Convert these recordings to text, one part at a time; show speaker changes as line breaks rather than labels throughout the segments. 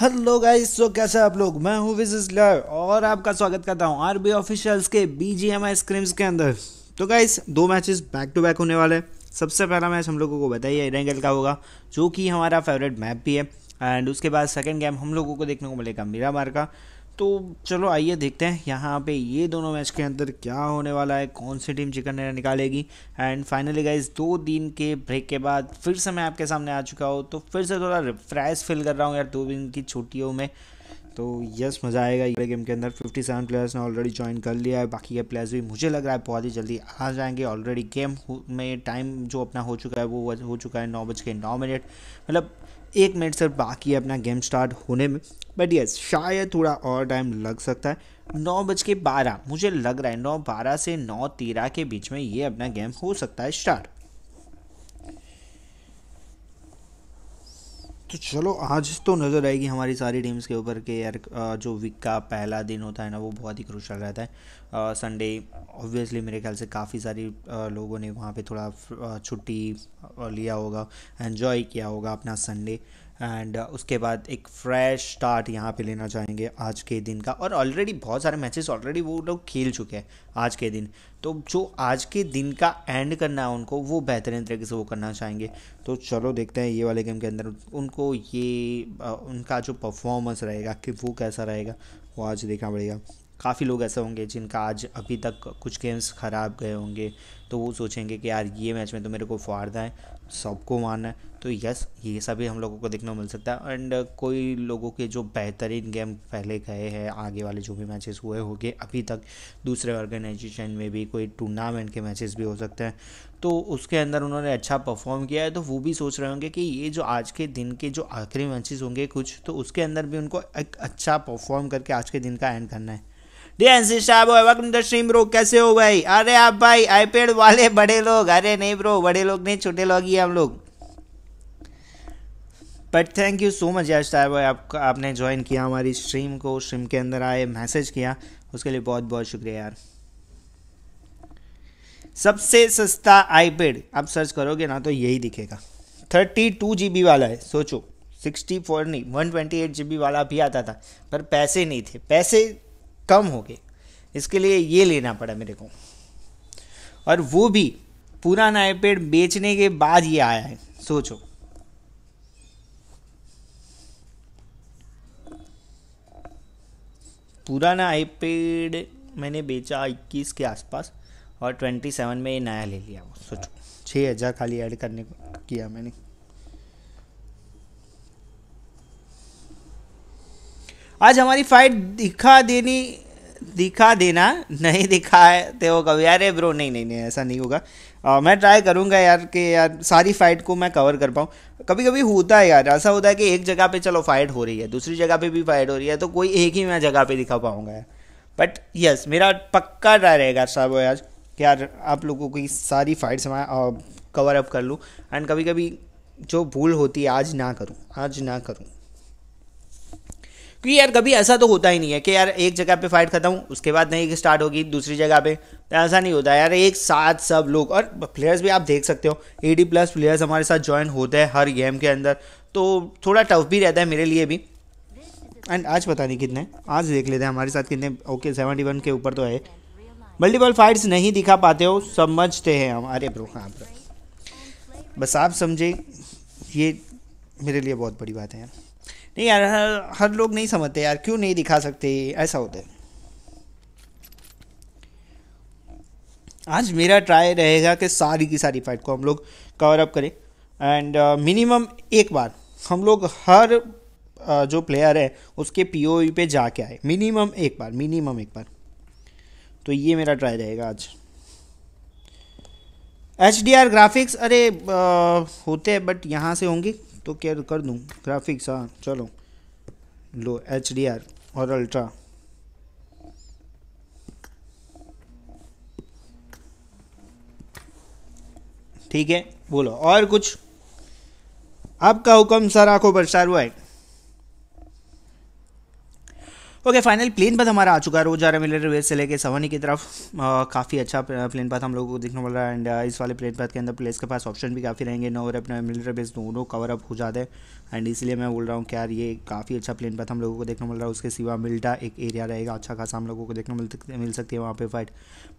Hello guys so कैसे आप लोग मैं हूँ विजिस और आपका स्वागत करता हूँ आरबी ऑफिशियल्स के बीजीएमआई स्क्रीम्स के अंदर तो गाइस दो मैचेस बैक टू बैक होने वाले सबसे पहला मैच हम लोगों को बताइए इरेंगल का होगा जो कि हमारा फेवरेट मैप भी है एंड उसके बाद सेकेंड गेम हम लोगों को देखने को मिलेगा मीरा मार का तो चलो आइए देखते हैं यहाँ पे ये दोनों मैच के अंदर क्या होने वाला है कौन सी टीम चिकन डिनर निकालेगी एंड फाइनली गाइज दो दिन के ब्रेक के बाद फिर से मैं आपके सामने आ चुका हूँ तो फिर से थोड़ा रिफ्रेश फील कर रहा हूँ यार दो दिन की छुट्टियों में तो यस मज़ा आएगा ये गेम के अंदर 57 प्लेयर्स ने ऑलरेडी ज्वाइन कर लिया है बाकी के प्लेयर्स भी मुझे लग रहा है बहुत ही जल्दी आ जाएंगे ऑलरेडी गेम में टाइम जो अपना हो चुका है वो हो चुका है नौ बज के नौ मिनट मतलब एक मिनट सर बाकी है अपना गेम स्टार्ट होने में बट यस शायद थोड़ा और टाइम लग सकता है नौ बज के बारह मुझे लग रहा है नौ बारह से नौ तेरह के बीच में ये अपना गेम हो सकता है स्टार्ट तो चलो आज तो नज़र आएगी हमारी सारी टीम्स के ऊपर के यार जो वीक का पहला दिन होता है ना वो बहुत ही क्रूशल रहता है संडे ऑब्वियसली मेरे ख्याल से काफ़ी सारी लोगों ने वहाँ पे थोड़ा छुट्टी लिया होगा एंजॉय किया होगा अपना संडे एंड uh, उसके बाद एक फ्रेश स्टार्ट यहाँ पे लेना चाहेंगे आज के दिन का और ऑलरेडी बहुत सारे मैचेस ऑलरेडी वो लोग खेल चुके हैं आज के दिन तो जो आज के दिन का एंड करना है उनको वो बेहतरीन तरीके से वो करना चाहेंगे तो चलो देखते हैं ये वाले गेम के अंदर उनको ये उनका जो परफॉर्मेंस रहेगा कि वो कैसा रहेगा वो आज देखना पड़ेगा काफ़ी लोग ऐसे होंगे जिनका आज अभी तक कुछ गेम्स ख़राब गए होंगे तो वो सोचेंगे कि यार ये मैच में तो मेरे को फायदा है सबको मानना है तो यस ये सभी हम लोगों को देखने को मिल सकता है एंड कोई लोगों के जो बेहतरीन गेम पहले गए हैं आगे वाले जो भी मैचेस हुए होंगे अभी तक दूसरे ऑर्गेनाइजेशन में भी कोई टूर्नामेंट के मैचेस भी हो सकते हैं तो उसके अंदर उन्होंने अच्छा परफॉर्म किया है तो वो भी सोच रहे होंगे कि ये जो आज के दिन के जो आखिरी मैचेस होंगे कुछ तो उसके अंदर भी उनको एक अच्छा परफॉर्म करके आज के दिन का एंड करना है डीएनसी साहब वेलकम टू स्ट्रीम ब्रो कैसे हो भाई अरे आप भाई आईपैड वाले बड़े लोग अरे नहीं ब्रो बड़े लोग नहीं छोटे लोग ही हम लोग but thank you so much यार साहब आपका आपने ज्वाइन किया हमारी स्ट्रीम को स्ट्रीम के अंदर आए मैसेज किया उसके लिए बहुत बहुत शुक्रिया यार सबसे सस्ता आईपैड आप सर्च करोगे ना तो यही दिखेगा थर्टी टू जी बी वाला है सोचो सिक्सटी फोर नहीं one twenty eight G B वाला भी आता था पर पैसे नहीं थे पैसे कम हो गए इसके लिए ये लेना पड़ा मेरे को और वो भी पुराना आईपैड बेचने के बाद ये आया है सोचो पुराना आईपैड मैंने बेचा इक्कीस के आसपास और ट्वेंटी सेवन में ये नया ले लिया सोचो छः हज़ार खाली ऐड करने को किया मैंने आज हमारी फाइट दिखा देनी दिखा देना नहीं तो वो कभी यार ब्रो नहीं नहीं नहीं ऐसा नहीं होगा आ, मैं ट्राई करूँगा यार कि यार सारी फ़ाइट को मैं कवर कर पाऊँ कभी कभी होता है यार ऐसा होता है कि एक जगह पे चलो फाइट हो रही है दूसरी जगह पे भी फाइट हो रही है तो कोई एक ही मैं जगह पे दिखा पाऊँगा यार बट यस मेरा पक्का ट्राई रहेगा साहब आज कि यार आप लोगों की सारी फाइट्स मैं कवर अप कर लूँ एंड कभी कभी जो भूल होती है आज ना करूँ आज ना करूँ क्योंकि यार कभी ऐसा तो होता ही नहीं है कि यार एक जगह पे फाइट खत्म उसके बाद नहीं स्टार्ट होगी दूसरी जगह पे तो ऐसा नहीं होता यार एक साथ सब लोग और प्लेयर्स भी आप देख सकते हो ए प्लस प्लेयर्स हमारे साथ ज्वाइन होते हैं हर गेम के अंदर तो थोड़ा टफ भी रहता है मेरे लिए भी एंड आज पता नहीं कितने आज देख लेते हैं हमारे साथ कितने ओके सेवेंटी वन के ऊपर तो है मल्टीपल फाइट्स नहीं दिखा पाते हो समझते हैं हम अरे ब्रो हाँ ब्रो बस आप समझे ये मेरे लिए बहुत बड़ी बात है यार नहीं यार हर, हर लोग नहीं समझते यार क्यों नहीं दिखा सकते ऐसा होता है आज मेरा ट्राई रहेगा कि सारी की सारी फाइट को हम लोग कवर अप करें एंड मिनिमम uh, एक बार हम लोग हर uh, जो प्लेयर है उसके पीओई e पे जाके आए मिनिमम एक बार मिनिमम एक बार तो ये मेरा ट्राई रहेगा आज एच डी आर ग्राफिक्स अरे uh, होते हैं बट यहाँ से होंगे तो क्या कर दूँ ग्राफिक्स हाँ चलो लो एच डी आर और अल्ट्रा ठीक है बोलो और कुछ आपका हुक्म सर आंखों पर सार हुआ है ओके फाइनल प्लेन पथ हमारा आ चुका है रोज आ रहा है मिलर से लेके सवानी की तरफ काफ़ी अच्छा प्लेन पथ हम लोगों को देखने वाला है एंड इस वाले प्लेन पथ के अंदर प्लेस के पास ऑप्शन भी काफ़ी रहेंगे नो और अपना मिलर बेस दोनों कवर अप हो जाते हैं एंड इसलिए मैं बोल रहा हूँ कि यार ये काफ़ी अच्छा प्लेन पथ हम लोगों को देखने मिल रहा है उसके सिवा मिल्टा एक एरिया रहेगा अच्छा खासा हम लोगों को देखने मिल सकती है वहाँ पे फाइट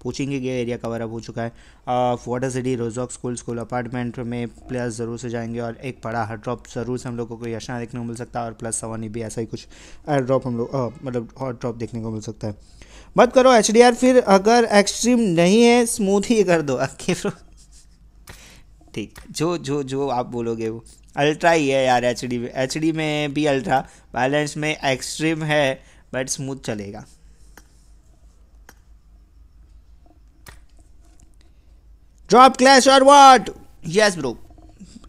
पूछेंगे कि एरिया कवर अप हो चुका है फोटा city Rozhok school school apartment में प्लेयर्स ज़रूर से जाएंगे और एक बड़ा हर ड्रॉप ज़रूर से हम लोगों को यशना देखने को मिल सकता है और प्लस सवानी भी ऐसा ही कुछ हर ड्रॉप हम लोग मतलब मतलब हॉट ड्रॉप देखने को मिल सकता है मत करो एच फिर अगर एक्सट्रीम नहीं है स्मूथ ही कर दो आखिर ठीक जो जो जो आप बोलोगे वो अल्ट्रा ही है यार एच डी एच डी में भी अल्ट्रा बैलेंस में एक्सट्रीम है बट स्मूथ चलेगा ड्रॉप क्लैश और what yes bro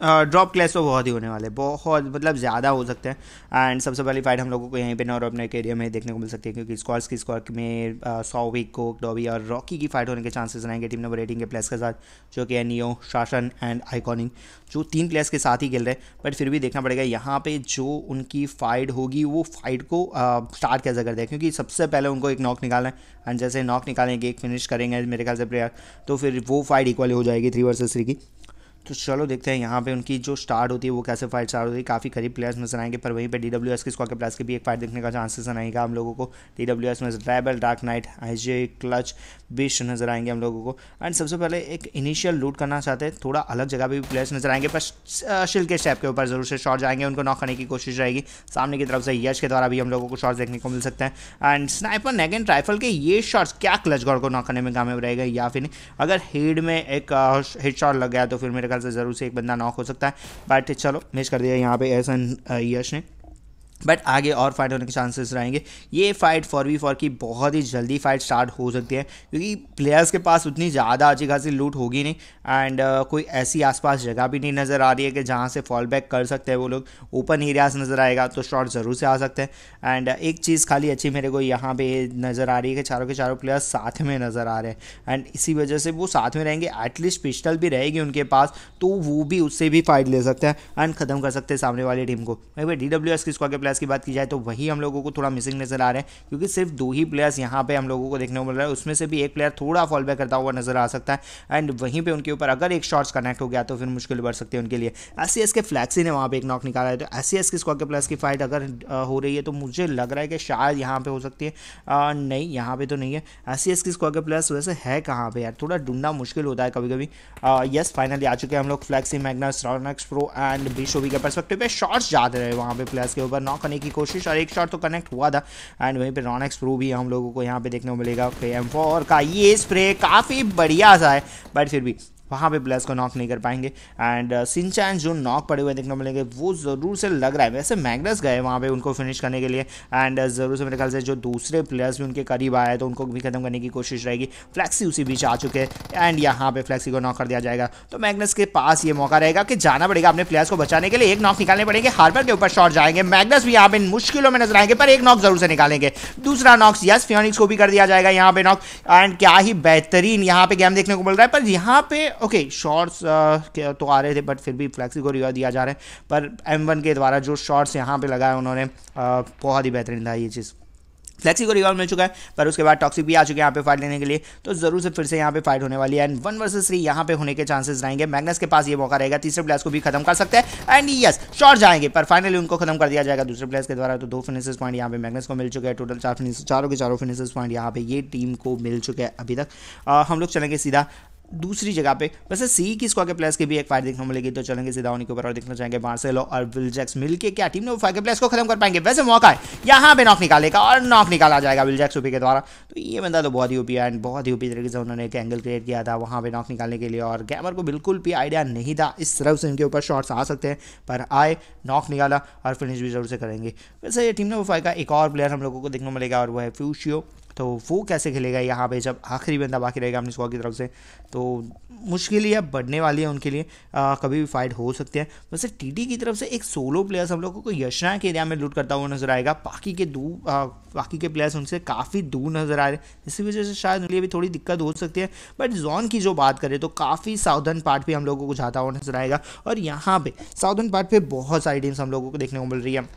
drop clash तो बहुत ही होने वाले बहुत मतलब ज़्यादा हो सकते हैं एंड सबसे पहली फाइट हम लोगों को यहीं पे नॉर्थ अपने एरिया में देखने को मिल सकती है क्योंकि स्कॉर्स की स्क्वाड में सॉविक को डॉबी और रॉकी की फाइट होने के चांसेस रहेंगे टीम नंबर एटीन के प्लेस के साथ जो कि एनियो शासन एंड आइकॉनिक जो तीन प्लेयर्स के साथ ही खेल रहे हैं बट फिर भी देखना पड़ेगा यहाँ पर जो उनकी फाइट होगी वो फाइट को स्टार्ट कैसे करते हैं क्योंकि सबसे पहले उनको एक नॉक निकालना है एंड जैसे नॉक निकालेंगे एक फिनिश करेंगे मेरे ख्याल से प्लेयर तो फिर वो फाइट इक्वल हो जाएगी थ्री वर्सेज थ्री की तो चलो देखते हैं यहाँ पे उनकी जो स्टार्ट होती है वो कैसे फाइट स्टार्ट होती है काफ़ी करीब प्लेयर्स नजर आएंगे पर वहीं पे डी डब्ल्यू एस के स्कॉके प्लेस के भी एक फाइट देखने का चांसेस आएगा हम लोगों को डी डब्ल्यू एस में Dribble Dark Knight IJ Clutch बिश नजर आएंगे हम लोगों को एंड सबसे पहले एक इनिशियल लूट करना चाहते हैं थोड़ा अलग जगह पर भी प्लेयर्स नजर आएंगे पर शिल के स्टेप के ऊपर जरूर से शॉट जाएंगे उनको नॉक करने की कोशिश रहेगी सामने की तरफ से यश के द्वारा भी हम लोगों को शॉट देखने को मिल सकते हैं एंड स्नाइपर नेग एंड राइफल के ये शॉर्ट्स क्या क्लच गॉड को नॉक करने में कामयाब रहेगा या फिर अगर हेड में एक हेड शॉट लग गया तो फिर मेरे ख्याल से ज़रूर से एक बंदा नॉक हो सकता है बट चलो मिस कर दिया यहाँ पे एस एन यश ने बट आगे और फाइट होने के चांसेस रहेंगे ये फाइट फॉर वी फॉर की बहुत ही जल्दी फाइट स्टार्ट हो सकती है क्योंकि प्लेयर्स के पास उतनी ज़्यादा अच्छी खासी लूट होगी नहीं एंड uh, कोई ऐसी आसपास जगह भी नहीं नज़र आ रही है कि जहाँ से फॉल बैक कर सकते हैं वो लोग ओपन एरियाज नज़र आएगा तो शॉट ज़रूर से आ सकते हैं एंड uh, एक चीज़ खाली अच्छी मेरे को यहाँ पर नज़र आ रही है कि चारों के चारों प्लेयर्स साथ में नज़र आ रहे हैं एंड इसी वजह से वो साथ में रहेंगे एटलीस्ट पिस्टल भी रहेगी उनके पास तो वो भी उससे भी फाइट ले सकते हैं एंड ख़त्म कर सकते हैं सामने वाली टीम को भाई डी डब्ल्यू एस किस स्क्वाड के प्लेयर्स की बात की जाए तो वही हम लोगों को थोड़ा मिसिंग नजर आ रहे हैं क्योंकि सिर्फ दो ही प्लेयर्स यहाँ पे हम लोगों को देखने को मिल रहा है उसमें से भी एक प्लेयर थोड़ा फॉल बैक करता हुआ नजर आ सकता है एंड वहीं पर उनके ऊपर अगर एक शॉर्ट्स कनेक्ट हो गया तो फिर मुश्किल बढ़ सकती है उनके लिए एस सी के फ्लैक्सी ने वहाँ पर एक नॉक निकाला है तो एस सी के स्क्वाड के प्लेयर्स की फाइट अगर हो रही है तो मुझे लग रहा है कि शायद यहाँ पर हो सकती है नहीं यहाँ पर तो नहीं है एस सी के स्क्वाड के प्लेयर्स वैसे है कहाँ पर यार थोड़ा ढूंढना मुश्किल होता है कभी कभी यस फाइनली आ चुके हैं हम लोग फ्लैक्सी मैगनस रॉनक्स प्रो एंड बीशोवी के परस्पेक्टिव पे शॉर्ट्स जा रहे वहाँ पे प्लेयर्स के ऊपर नॉक नॉक करने की कोशिश और एक शॉट तो कनेक्ट हुआ था एंड वहीं पर रॉनेक्स प्रो भी हम लोगों को यहाँ पे देखने को मिलेगा एम फोर का ये स्प्रे काफ़ी बढ़िया सा है बट फिर भी वहाँ पे ब्लेस को नॉक नहीं कर पाएंगे एंड सिंचैन जो नॉक पड़े हुए देखने को मिलेंगे वो ज़रूर से लग रहा है वैसे मैगनस गए वहाँ पे उनको फिनिश करने के लिए एंड uh, ज़रूर से मेरे ख्याल से जो दूसरे प्लेयर्स भी उनके करीब आए तो उनको भी खत्म करने की कोशिश रहेगी फ्लैक्सी उसी बीच आ चुके हैं एंड यहाँ पर फ्लैक्सी को नॉक कर दिया जाएगा तो मैगनस के पास ये मौका रहेगा कि जाना पड़ेगा अपने प्लेयर्स को बचाने के लिए एक नॉक निकालने पड़ेंगे हार्बर के ऊपर शॉर्ट जाएंगे मैगनस भी यहाँ पे मुश्किलों में नजर आएंगे पर एक नॉक जरूर से निकालेंगे दूसरा नॉक्स यस फियोनिक्स को भी कर दिया जाएगा यहाँ पे नॉक एंड क्या ही बेहतरीन यहाँ पे गेम देखने को मिल रहा है पर यहाँ पे ओके uh, शॉर्ट्स तो आ रहे थे बट फिर भी फ्लैक्सी को रिवा दिया जा रहा है पर एम वन के द्वारा जो शॉर्ट्स यहाँ पर लगाए उन्होंने uh, बहुत ही बेहतरीन था ये चीज़ फ्लैक्सी को रिवॉल मिल चुका है पर उसके बाद टॉक्सिक भी आ चुके हैं यहाँ पे फाइट लेने के लिए तो जरूर से फिर से यहाँ पे फाइट होने वाली है एंड वन वर्सेस थ्री यहाँ पे होने के चांसेस रहेंगे मैग्नस के पास ये मौका रहेगा तीसरे प्लेस को भी खत्म कर सकते हैं एंड यस शॉर्ट जाएंगे पर फाइनली उनको खत्म कर दिया जाएगा दूसरे प्लेस के द्वारा तो दो फिनिशेस पॉइंट यहाँ पे मैग्नस को मिल चुके हैं टोटल चार फिनिश चारों के चारों फिनिशेस पॉइंट यहाँ पे ये टीम को मिल चुके हैं अभी तक uh, हम लोग चलेंगे सीधा दूसरी जगह पे वैसे सी की स्क्वायर के प्लेयर्स की भी एक फायर देखने को मिलेगी तो चलेंगे सीधा उन्हीं के ऊपर और देखना चाहेंगे मार्सेलो और विलजैक्स मिलके क्या टीम ने वो फायर के प्लेयर्स को खत्म कर पाएंगे वैसे मौका है यहाँ पे नॉक निकालेगा और नॉक निकाला जाएगा विलजैक्स ओपी के द्वारा तो ये बंदा तो बहुत ही ओपी एंड बहुत ही ओपी तरीके से उन्होंने एक एंगल क्रिएट किया था वहाँ पर नॉक निकालने के लिए और गैमर को बिल्कुल भी आइडिया नहीं था इस तरफ से इनके ऊपर शॉर्ट्स आ सकते हैं पर आए नॉक निकाला और फिनिश भी जरूर से करेंगे वैसे ये टीम ने वो फायर का एक और प्लेयर हम लोगों को देखने को मिलेगा और वो है फ्यूशियो तो वो कैसे खेलेगा यहाँ पे जब आखिरी बंदा बाकी रहेगा अपनी स्क्वाड की तरफ से तो मुश्किल ही अब बढ़ने वाली है उनके लिए आ, कभी भी फाइट हो सकती है वैसे टी की तरफ से एक सोलो प्लेयर्स हम लोगों को यशना के एरिया में लूट करता हुआ नजर आएगा बाकी के दूर बाकी के प्लेयर्स उनसे काफ़ी दूर नजर आ रहे हैं इसी वजह से शायद उनके लिए भी थोड़ी दिक्कत हो सकती है बट जोन की जो बात करें तो काफ़ी साउदर्न पार्ट भी हम लोगों को जाता हुआ नजर आएगा और यहाँ पर साउदर्न पार्ट पर बहुत सारी टीम्स हम लोगों को देखने को मिल रही है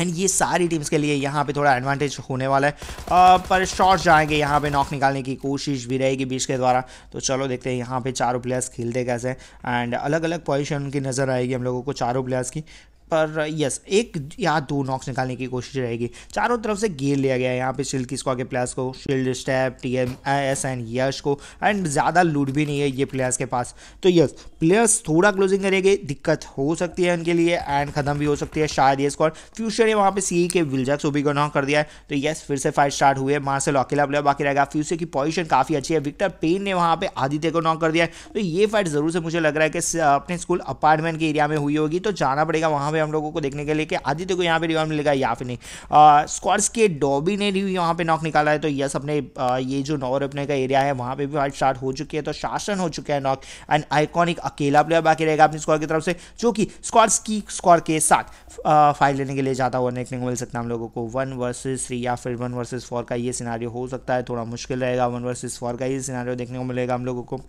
एंड ये सारी टीम्स के लिए यहाँ पे थोड़ा एडवांटेज होने वाला है आ, पर शॉर्ट जाएंगे यहाँ पे नॉक निकालने की कोशिश भी रहेगी बीच के द्वारा तो चलो देखते हैं यहाँ पे चारों प्लेयर्स खेलते कैसे एंड अलग अलग पोजिशन उनकी नज़र आएगी हम लोगों को चारों प्लेयर्स की पर यस एक या दो नॉक्स निकालने की कोशिश रहेगी चारों तरफ से गेर लिया गया है यहाँ पे शिल्ड की के प्लेयर्स को शिल्ड step T M S and Yash को एंड ज़्यादा लूट भी नहीं है ये प्लेयर्स के पास तो यस प्लेयर्स थोड़ा क्लोजिंग करेंगे दिक्कत हो सकती है उनके लिए एंड ख़त्म भी हो सकती है शायद ये स्कॉर फ्यूचर ने वहाँ पे सी e के विलजैक ओबी को नॉक कर दिया है तो यस फिर से फाइट स्टार्ट हुए से लॉकेला प्लेयर बाकी रहेगा फ्यूचर की पोजिशन काफ़ी अच्छी है विक्टर पेन ने वहाँ पर आदित्य को नॉक कर दिया है तो ये फाइट ज़रूर से मुझे लग रहा है कि अपने स्कूल अपार्टमेंट के एरिया में हुई होगी तो जाना पड़ेगा वहाँ पर पे हम लोगों को देखने के लिए कि आदित्य को यहाँ पे रिवॉर्ड मिलेगा या फिर नहीं स्कॉर्स के डॉबी ने भी यहाँ पे नॉक निकाला है तो यस अपने आ, ये जो नॉर अपने का एरिया है वहाँ पे भी फाइट स्टार्ट हो चुकी है तो शासन हो चुका है नॉक एंड आइकॉनिक अकेला प्लेयर बाकी रहेगा अपनी स्कॉर की तरफ से जो कि स्कॉर्स की स्कॉर के साथ फाइट लेने के लिए जाता हुआ देखने को मिल सकता है हम लोगों को वन वर्सेज थ्री या फिर वन वर्सेज फोर का ये सिनारियो हो सकता है थोड़ा मुश्किल रहेगा वन वर्सेज फोर का ये सिनारियो देखने को मिलेगा हम लोगों को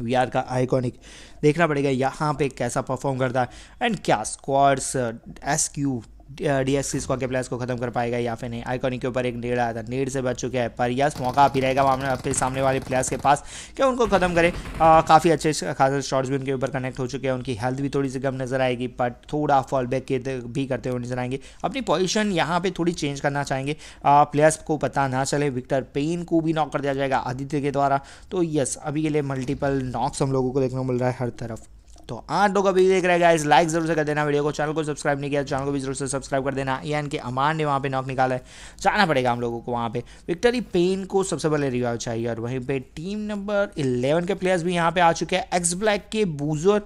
वी आर का आइकॉनिक देखना पड़ेगा यहाँ पे कैसा परफॉर्म करता है एंड क्या squads S Q D S सीज को प्लेयर्स को खत्म कर पाएगा या फिर नहीं आइकॉनिक के ऊपर एक नेड आया था नेड से बच चुके हैं पर यस मौका भी रहेगा वहाँ फिर सामने वाले प्लेयर्स के पास कि उनको खत्म करें काफ़ी अच्छे खासे शॉट्स भी उनके ऊपर कनेक्ट हो चुके हैं उनकी हेल्थ भी थोड़ी सी कम नजर आएगी बट थोड़ा फॉल बैक भी करते हुए नजर आएंगे अपनी पोजिशन यहाँ पर थोड़ी चेंज करना चाहेंगे प्लेयर्स को पता ना चले विक्टर पेन को भी नॉक कर दिया जाएगा आदित्य के द्वारा तो यस अभी के लिए मल्टीपल नॉक्स हम लोगों को देखने को मिल रहा है हर तरफ तो आठ लोग अभी देख रहे हैं गाइस लाइक जरूर से कर देना वीडियो को चैनल को सब्सक्राइब नहीं किया चैनल को भी जरूर से सब्सक्राइब कर देना एन के अमान ने वहाँ पे नॉक निकाला है जाना पड़ेगा हम लोगों को वहाँ पे विक्टरी पेन को सबसे पहले रिवाइव चाहिए और वहीं पे टीम नंबर इलेवन के प्लेयर्स भी यहाँ पे आ चुके हैं एक्स ब्लैक के बूजर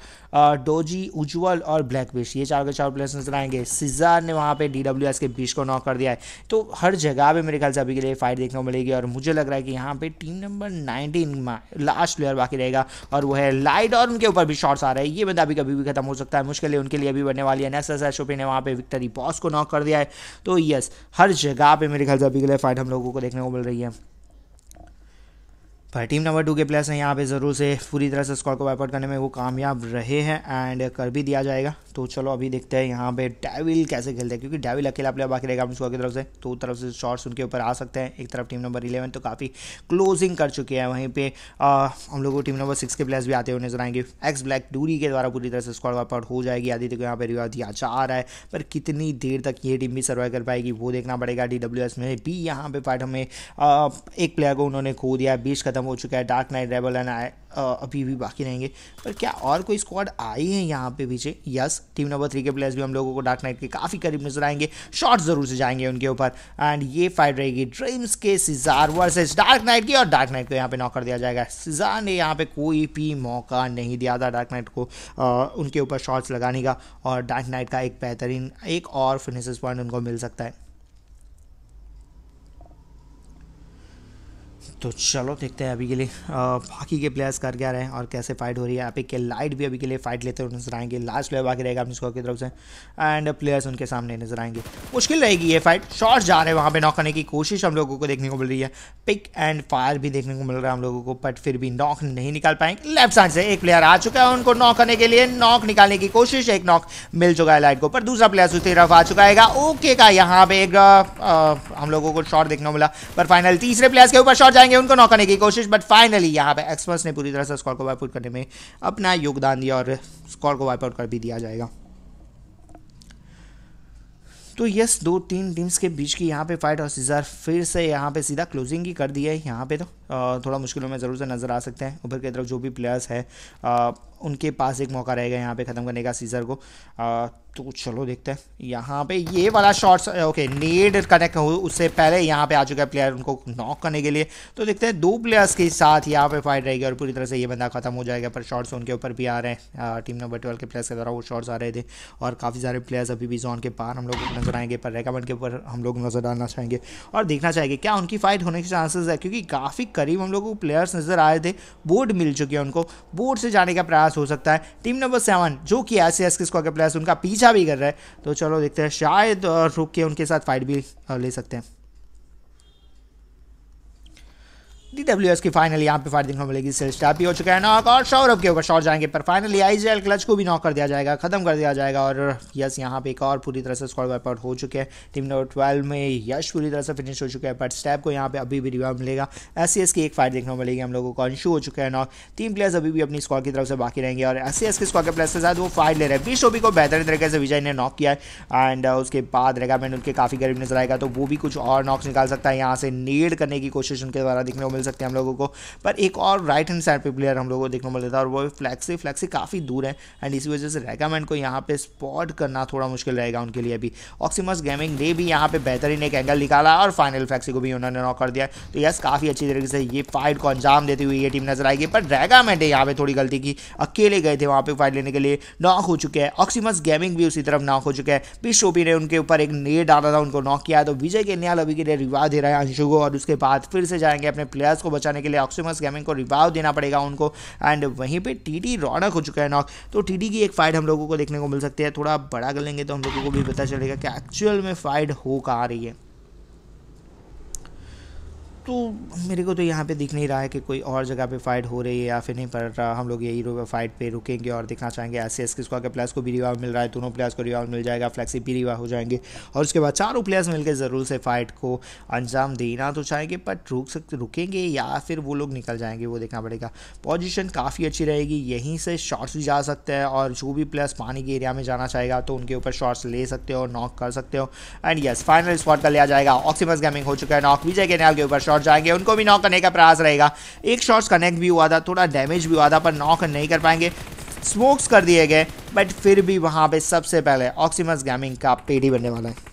डोजी उज्ज्वल और ब्लैक बिश ये चार के चार प्लेयर्स नजर आएंगे सिजार ने वहाँ पे डी के बीच को नॉक कर दिया है तो हर जगह पर मेरे ख्याल से अभी के लिए फाइट देखने को मिलेगी और मुझे लग रहा है कि यहाँ पे team number nineteen last player बाकी रहेगा और वो है लाइट और उनके ऊपर भी शॉर्ट्स आ रहे हैं ये बंदा भी कभी भी खत्म हो सकता है मुश्किल है उनके लिए अभी बनने वाली है एस ओपी ने वहाँ पे विक्टरी बॉस को नॉक कर दिया है तो यस हर जगह पर मेरे ख्याल से अभी के लिए फाइट हम लोगों को देखने को मिल रही है टीम नंबर टू के प्लेयर्स हैं यहाँ पे ज़रूर से पूरी तरह से स्कॉर को वाइपआउट करने में वो कामयाब रहे हैं एंड कर भी दिया जाएगा तो चलो अभी देखते हैं यहाँ पे डेविल कैसे खेलते हैं क्योंकि डेविल अकेला प्लेयर बाकी रहेगा अपनी की तरफ से तो तरफ से शॉट्स उनके ऊपर आ सकते हैं एक तरफ टीम नंबर इलेवन तो काफ़ी क्लोजिंग कर चुके हैं वहीं पर हम लोग को टीम नंबर सिक्स के प्लेयर्स भी आते हुए नजर आएंगे एक्स ब्लैक डूरी के द्वारा पूरी तरह से स्कॉर वाइपआउट हो जाएगी आदि तक यहाँ पर रिवा दिया जा रहा है पर कितनी देर तक ये टीम भी सर्वाइव कर पाएगी वो देखना पड़ेगा डी में भी यहाँ पे पार्ट हमें एक प्लेयर को उन्होंने खो दिया बीच खत्म ख़त्म हो चुका है डार्क नाइट रेबल एंड आए अभी भी बाकी रहेंगे पर क्या और कोई स्क्वाड आई है यहाँ पे पीछे यस टीम नंबर थ्री के प्लेयर्स भी हम लोगों को डार्क नाइट के काफ़ी करीब नजर आएंगे शॉट ज़रूर से जाएंगे उनके ऊपर एंड ये फाइट रहेगी ड्रीम्स के सिजार वर्सेज डार्क नाइट की और डार्क नाइट को यहाँ पे नॉक कर दिया जाएगा सिजार ने यहाँ पे कोई भी मौका नहीं दिया था डार्क नाइट को आ, उनके ऊपर शॉर्ट्स लगाने का और डार्क नाइट का एक बेहतरीन एक और फिनिशेस पॉइंट उनको मिल सकता है तो चलो देखते हैं अभी के लिए बाकी के प्लेयर्स कर क्या रहे हैं और कैसे फाइट हो रही है एपिक के लाइट भी अभी के लिए फाइट लेते हुए नजर आएंगे लास्ट प्लेयर बाकी रहेगा अपने स्कोर की तरफ से एंड प्लेयर्स उनके सामने नजर आएंगे मुश्किल रहेगी ये फाइट शॉर्ट जा रहे हैं वहाँ पे नॉक करने की कोशिश हम लोगों को देखने को मिल रही है पिक एंड फायर भी देखने को मिल रहा है हम लोगों को बट फिर भी नॉक नहीं निकाल पाएंगे लेफ्ट साइड से एक प्लेयर आ चुका है उनको नॉक करने के लिए नॉक निकालने की कोशिश एक नॉक मिल चुका है लाइट को पर दूसरा प्लेयर उसकी तरफ आ चुका है ओके का यहाँ पे एक हम लोगों को शॉट देखने को मिला पर फाइनल तीसरे प्लेयर्स के ऊपर शॉट जाएंगे उनको नॉक करने की कोशिश बट फाइनली यहाँ पे एक्सपर्स ने पूरी तरह से स्कॉर को वाइप आउट करने में अपना योगदान दिया और स्कॉर को वाइप आउट कर भी दिया जाएगा तो यस दो तीन टीम्स के बीच की यहाँ पे फाइट और सीजर फिर से यहाँ पे सीधा क्लोजिंग ही कर दिया है यहाँ पे तो थोड़ा मुश्किलों में ज़रूर से नज़र आ सकते हैं उभर की तरफ जो भी प्लेयर्स है उनके पास एक मौका रहेगा यहाँ पे ख़त्म करने का सीज़र को तो चलो देखते हैं यहाँ पे ये वाला शॉट्स ओके नेड कनेक्ट हो उससे पहले यहाँ पे आ चुका है प्लेयर उनको नॉक करने के लिए तो देखते हैं दो प्लेयर्स के साथ यहाँ पे फाइट रहेगी और पूरी तरह से ये बंदा खत्म हो जाएगा पर शॉट्स उनके ऊपर भी आ रहे हैं टीम नंबर ट्वेल्व के प्लेयर्स के द्वारा वो शॉट्स आ रहे थे और काफ़ी सारे प्लेयर्स अभी भी जोन के पार हम लोग नजर आएंगे पर रेकमेंड के ऊपर हम लोग नज़र डालना चाहेंगे और देखना चाहेंगे क्या उनकी फाइट होने के चांसेज है क्योंकि काफ़ी करीब हम लोग को प्लेयर्स नज़र आए थे बोर्ड मिल चुके हैं उनको बोर्ड से जाने का प्रयास हो सकता है टीम नंबर सेवन जो कि ऐसे एस के के प्लेयर्स उनका पीछा भी कर रहा है तो चलो देखते हैं शायद रुक के उनके साथ फाइट भी ले सकते हैं डीडब्ल्यूएस डब्ल्यू की फाइनल यहाँ पे फाइट देखने को मिलेगी सेल्स टैप भी हो चुका है नॉक और शौरभ के ऊपर शॉट जाएंगे पर फाइनली आईजीएल क्लच को भी नॉक कर दिया जाएगा खत्म कर दिया जाएगा और यस यहाँ पे एक और पूरी तरह से स्क्वाड वाइप आउट हो चुके हैं टीम नंबर ट्वेल्व में यश पूरी तरह से फिनिश हो चुका है बट स्टैप को यहाँ पे अभी भी रिवाइव मिलेगा एस की एक फाइट देखने को मिलेगी हम लोगों को अंशु हो चुका है नॉक तीन प्लेयर्स अभी भी अपनी स्कॉर की तरफ से बाकी रहेंगे और एस के स्क्वाड के प्लेयर्स के साथ वो फाइट ले रहे हैं बीस ओबी को बेहतरीन तरीके से विजय ने नॉक किया है एंड uh, उसके बाद रेगा मैंने उनके काफ़ी गरीब नजर आएगा तो वो भी कुछ और नॉक्स निकाल सकता है यहाँ से नेड करने की कोशिश उनके द्वारा देखने को मिल सकते हैं हम लोगों को पर एक और राइट हैंड साइड पे प्लेयर हम लोगों को देखने को मिलता है और वो फ्लैक्सी फ्लैक्सी काफ़ी दूर है एंड इसी वजह से रेगामेंट को यहाँ पे स्पॉट करना थोड़ा मुश्किल रहेगा उनके लिए भी ऑक्सीमस गेमिंग ने भी यहाँ पे बेहतरीन एक एंगल निकाला और फाइनल फ्लैक्सी को भी उन्होंने नॉक कर दिया तो यस काफ़ी अच्छी तरीके से ये फाइट को अंजाम देती हुई ये टीम नजर आएगी पर रेगामेंट ने यहाँ पर थोड़ी गलती की अकेले गए थे वहाँ पर फाइट लेने के लिए नॉक हो चुके हैं ऑक्सीमस गेमिंग भी उसी तरफ नॉक हो चुके हैं शोपी ने उनके ऊपर एक नेट डाला था उनको नॉक किया तो विजय के न्याल अभी के लिए रिवाज दे रहा है अंशु को और उसके बाद फिर से जाएंगे अपने प्लेयर अलायस को बचाने के लिए ऑक्सीमस गेमिंग को रिवाव देना पड़ेगा उनको एंड वहीं पर टी रौनक हो चुका है नॉक तो टी की एक फाइट हम लोगों को देखने को मिल सकती है थोड़ा बड़ा कर लेंगे तो हम लोगों को भी पता चलेगा कि एक्चुअल में फाइट हो कहा रही है तो मेरे को तो यहाँ पे दिख नहीं रहा है कि कोई और जगह पे फाइट हो रही है या फिर नहीं पड़ रहा हम लोग यही फाइट पे रुकेंगे और देखना चाहेंगे ऐसे एस किसको आगे प्लेयर्स को भी रिवाव मिल रहा है दोनों प्लेयर्स को रिवाव मिल जाएगा फ्लैक्सी भी रिवाव हो जाएंगे और उसके बाद चारों प्लेयर्स मिलकर ज़रूर से फाइट को अंजाम देना तो चाहेंगे बट रुक सकते रुकेंगे या फिर वो लोग निकल जाएंगे वो देखना पड़ेगा पोजिशन काफ़ी अच्छी रहेगी यहीं से शॉर्ट्स भी जा सकते हैं और जो भी प्लेयर्स पानी के एरिया में जाना चाहेगा तो उनके ऊपर शॉट्स ले सकते हो नॉक कर सकते हो एंड यस फाइनल स्पॉट का लिया जाएगा ऑक्सीमस गेमिंग हो चुका है नॉक विजय के नाल के ऊपर शॉर्ट शॉट जाएंगे उनको भी नॉक करने का प्रयास रहेगा एक शॉट्स कनेक्ट भी हुआ था थोड़ा डैमेज भी हुआ था पर नॉक नहीं कर पाएंगे स्मोक्स कर दिए गए बट फिर भी वहाँ पे सबसे पहले ऑक्सीमस गेमिंग का पेटी बनने वाला है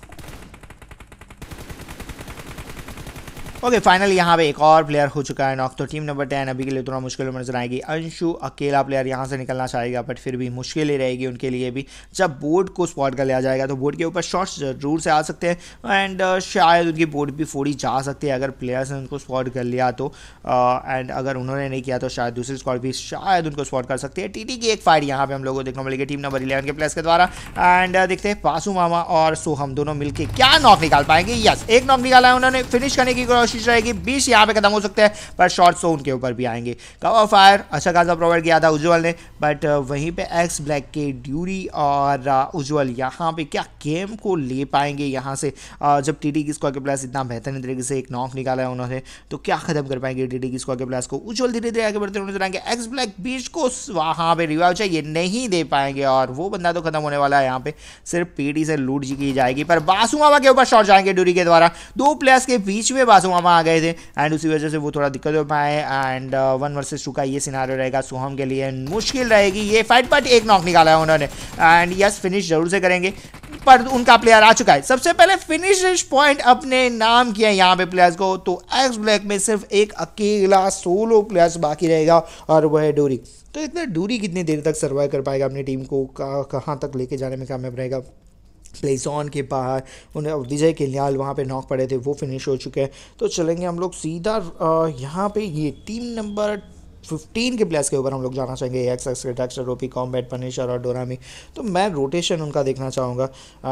ओके फाइनल यहाँ पे एक और प्लेयर हो चुका है नॉक तो टीम नंबर टेन अभी के लिए थोड़ा मुश्किल नजर आएगी अंशु अकेला प्लेयर यहाँ से निकलना चाहेगा बट फिर भी मुश्किल ही रहेगी उनके लिए भी जब बोर्ड को स्पॉट कर लिया जाएगा तो बोर्ड के ऊपर शॉट्स जरूर से आ सकते हैं एंड uh, शायद उनकी बोर्ड भी फोड़ी जा सकती है अगर प्लेयर्स ने उनको स्पॉट कर लिया तो एंड uh, अगर उन्होंने नहीं किया तो शायद दूसरी स्कॉट भी शायद उनको स्पॉट कर सकती है टी की एक फाइट यहाँ पर हम लोग को देखने मिलेगी टीम नंबर इलेवन के प्लेयर्स के द्वारा एंड uh, देखते हैं पासू मामा और सोहम दोनों मिलकर क्या नॉक निकाल पाएंगे यस एक नॉक निकाला है उन्होंने फिनिश करने की कोशिश कोशिश रहेगी बीस यहाँ पे खत्म हो सकते हैं पर शॉर्ट्स तो उनके ऊपर भी आएंगे कवर फायर अच्छा खासा प्रोवाइड किया था उज्जवल ने बट uh, वहीं पे एक्स ब्लैक के ड्यूरी और uh, उज्जवल यहाँ पे क्या गेम को ले पाएंगे यहाँ से uh, जब टी टी की स्क्वाड के प्लेस इतना बेहतरीन तरीके से एक नॉक निकाला है उन्होंने तो क्या खत्म कर पाएंगे टी टी की स्क्वाड के प्लेस को उज्जवल धीरे धीरे आगे बढ़ते हुए नजर आएंगे एक्स ब्लैक बीच को वहाँ पर रिवाइव चाहिए नहीं दे पाएंगे और वो बंदा तो खत्म होने वाला है यहाँ पे सिर्फ पीडी से लूट जी की जाएगी पर बासुमावा के ऊपर शॉट जाएंगे ड्यूरी के द्वारा दो प्लेयर्स के बीच में बासुमा वहाँ वहाँ आ गए थे एंड उसी वजह से वो थोड़ा दिक्कत हो पाए एंड वन वर्सेज टू का ये सिनारो रहेगा सोहम के लिए मुश्किल रहेगी ये फाइट बट एक नॉक निकाला है उन्होंने एंड यस फिनिश जरूर से करेंगे पर उनका प्लेयर आ चुका है सबसे पहले फिनिश पॉइंट अपने नाम किया है यहाँ पे प्लेयर्स को तो एक्स ब्लैक में सिर्फ एक अकेला सोलो प्लेयर्स बाकी रहेगा और वह है डोरी तो इतना डोरी कितनी देर तक सर्वाइव कर पाएगा अपनी टीम को कहाँ तक लेके जाने में कामयाब रहेगा प्लेसॉन के बाहर उन्हें विजय केलियाल वहाँ पे नॉक पड़े थे वो फिनिश हो चुके हैं तो चलेंगे हम लोग सीधा यहाँ पे ये टीम नंबर फिफ्टीन के प्लेयर्स के ऊपर हम लोग जाना चाहेंगे एक्स एक्स के डक्सर रोपी कॉम्बैट पनिशर और डोरामी तो मैं रोटेशन उनका देखना चाहूँगा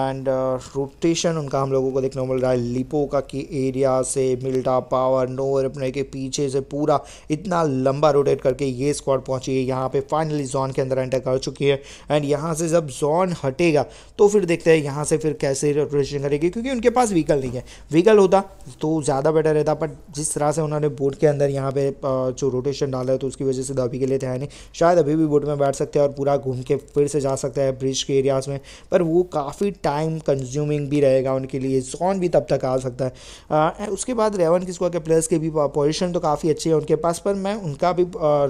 एंड रोटेशन uh, उनका हम लोगों को देखने को मिल रहा है लिपो का कि एरिया से मिल्टा पावर नो अपने के पीछे से पूरा इतना लंबा रोटेट करके ये स्क्वाड पहुँची है यहाँ पर फाइनली जोन के अंदर एंटर कर चुकी है एंड यहाँ से जब जोन हटेगा तो फिर देखते हैं यहाँ से फिर कैसे रोटेशन करेगी क्योंकि उनके पास व्हीकल नहीं है व्हीकल होता तो ज़्यादा बेटर रहता बट जिस तरह से उन्होंने बोर्ड के अंदर यहाँ पे uh, जो रोटेशन डाला है तो उसकी वजह से तो अभी के लिए थे नहीं शायद अभी भी बोट में बैठ सकते हैं और पूरा घूम के फिर से जा सकते हैं ब्रिज के एरियाज़ में पर वो काफ़ी टाइम कंज्यूमिंग भी रहेगा उनके लिए जोन भी तब तक आ सकता है आ, उसके बाद रेवन की स्क्वाड के प्लेयर्स की भी पोजिशन तो काफ़ी अच्छी है उनके पास पर मैं उनका भी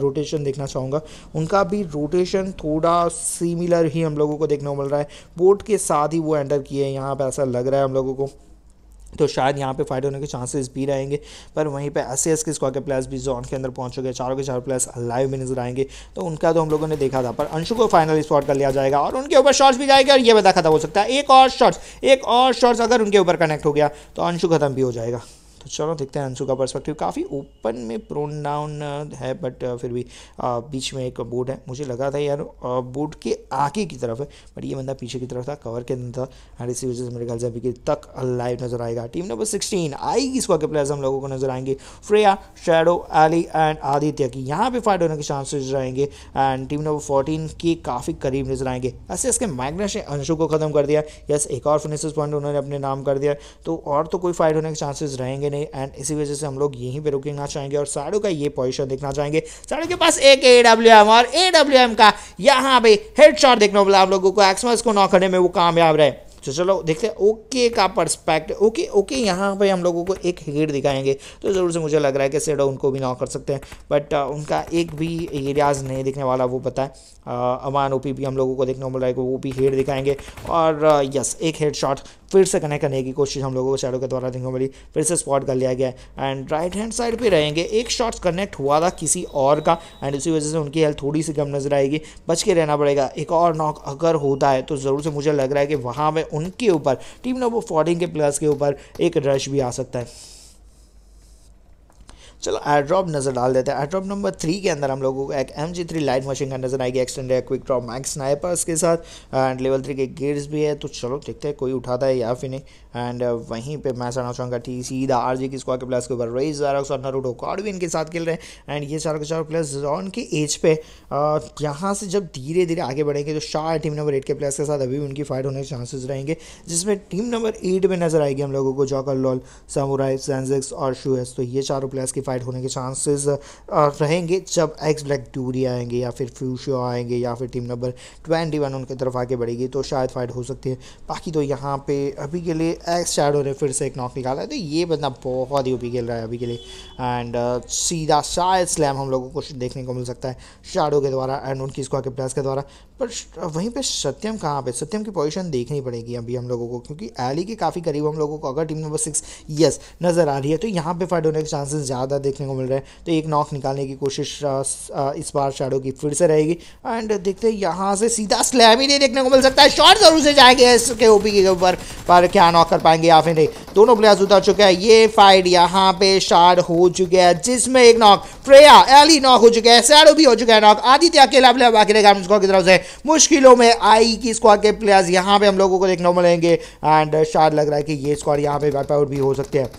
रोटेशन देखना चाहूँगा उनका भी रोटेशन थोड़ा सिमिलर ही हम लोगों को देखने को मिल रहा है बोट के साथ ही वो एंटर किए हैं यहाँ पर ऐसा लग रहा है हम लोगों को तो शायद यहाँ पे फाइट होने के चांसेस भी रहेंगे पर वहीं पे एस एस के स्क्वाड के प्लेयर्स भी जोन के अंदर पहुँच चुके हैं चारों के चारों प्लेयर्स लाइव भी नजर आएंगे तो उनका तो हम लोगों ने देखा था पर अंशु को फाइनल स्पॉट कर लिया जाएगा और उनके ऊपर शॉट्स भी जाएंगे और ये बता खत्म हो सकता है एक और शॉट्स एक और शॉर्ट्स अगर उनके ऊपर कनेक्ट हो गया तो अंशु खत्म भी हो जाएगा तो चलो देखते हैं अंशु का पर्सपेक्टिव काफ़ी ओपन में प्रोन डाउन uh, है बट uh, फिर भी uh, बीच में एक बोर्ड है मुझे लगा था यार बोर्ड के आगे की तरफ है बट ये बंदा पीछे की तरफ था कवर के अंदर था एंड इसी वजह से मेरे ख्याल से अभी तक लाइव नजर आएगा टीम नंबर सिक्सटीन आई की स्क्वाड के प्लेयर्स हम लोगों को नजर आएंगे Freya Shadow Ellie and Aditya की यहाँ पर फाइट होने के चांसेज रहेंगे एंड टीम नंबर फोर्टीन के काफ़ी करीब नजर आएंगे ऐसे इसके मैग्नस ने अंशु को खत्म कर दिया यस एक और फिनिशेज पॉइंट उन्होंने अपने नाम कर दिया तो और तो कोई फाइट होने के चांसेज रहेंगे नहीं एंड इसी वजह से हम लोग यहीं पर रुकना चाहेंगे और साड़ू का ये पोजिशन देखना चाहेंगे साड़ू के पास एक ए डब्ल्यू एम और ए डब्ल्यू एम का यहाँ पे हेड शॉट देखने को हम लोगों को एक्समस को नॉक करने में वो कामयाब रहे तो चलो देखते हैं ओके का परस्पेक्ट ओके ओके यहाँ पे हम लोगों को एक हेड दिखाएंगे तो ज़रूर से मुझे लग रहा है कि सेडो उनको भी नॉक कर सकते हैं बट uh, उनका एक भी एरियाज नहीं दिखने वाला वो बताए अमान ओपी भी हम लोगों को देखने को मिल रहा है वो भी हेड दिखाएंगे और यस एक हेड शॉट फिर से कनेक्ट करने की कोशिश हम लोगों को शेडो के द्वारा देखने को मिली फिर से स्पॉट कर लिया गया एंड राइट हैंड साइड पे रहेंगे एक शॉट कनेक्ट हुआ था किसी और का एंड इसी वजह से उनकी हेल्थ थोड़ी सी कम नजर आएगी बच के रहना पड़ेगा एक और नॉक अगर होता है तो ज़रूर से मुझे लग रहा है कि वहाँ में उनके ऊपर टीम नंबर फोर्टीन के प्लेयर्स के ऊपर एक रश भी आ सकता है चलो एड्रॉप नज़र डाल देते हैं एड्रॉप नंबर थ्री के अंदर हम लोगों को एक M G three light machine का नजर आएगी extended quick draw mags snipers के साथ एंड लेवल थ्री के गेट्स भी है तो चलो देखते हैं कोई उठाता है या फिर नहीं एंड वहीं पे मैं सारा चाहूँगा टी सीधा आर जी की स्क्वाड के प्लस के ऊपर रोई जारक्स और नरूडो कॉड भी इनके साथ खेल रहे हैं एंड ये चारों के चारों प्लस जॉन के एज पे यहाँ से जब धीरे धीरे आगे बढ़ेंगे तो शाह टीम नंबर एट के प्लस के साथ अभी उनकी फाइट होने के चांसेस रहेंगे जिसमें टीम नंबर एट में नजर आएगी हम लोगों को जॉकर लॉल सामुराइज सैनजेक्स और शूएस तो ये चारों प्लेयर्स की डिसक्वालीफाइड होने के चांसेस रहेंगे जब एक्स ब्लैक ट्यूरी आएंगे या फिर फ्यूशियो आएंगे या फिर टीम नंबर ट्वेंटी वन उनकी तरफ आगे बढ़ेगी तो शायद फाइट हो सकती है बाकी तो यहाँ पे अभी के लिए एक्स शैडो ने फिर से एक नॉक निकाला है तो ये बंदा बहुत ही ओपी खेल रहा है अभी के लिए एंड सीधा शायद स्लैम हम लोगों को देखने को मिल सकता है शाडो के द्वारा एंड उनकी स्क्वा के प्लेस के द्वारा पर वहीं पर सत्यम कहाँ पर सत्यम की पोजिशन देखनी पड़ेगी अभी हम लोगों को क्योंकि एली के काफ़ी करीब हम लोगों को अगर टीम नंबर सिक्स यस नज़र आ रही है तो यहाँ पर फाइट होने के चांसेस ज़्यादा ज़्यादा देखने को मिल रहा है तो एक नॉक निकालने की कोशिश इस बार शाडो की फिर से रहेगी एंड देखते हैं यहाँ से सीधा स्लैम ही नहीं देखने को मिल सकता है शॉर्ट जरूर से जाएंगे इसके ओपी के ऊपर पर क्या नॉक कर पाएंगे या फिर नहीं दोनों प्लेयर्स उतर चुके हैं ये फाइट यहाँ पे शार्ड हो चुके हैं जिसमें एक नॉक प्रेया एली नॉक हो चुके हैं सैडो भी हो चुके हैं नॉक आदित्य अकेला प्लेयर बाकी रहेगा स्क्वाड की तरफ से मुश्किलों में आई की स्क्वाड के प्लेयर्स यहाँ पे हम लोगों को देखने को मिलेंगे एंड शार्ड लग रहा है कि ये स्क्वाड यहाँ पे वाइपआउट भी हो सकते हैं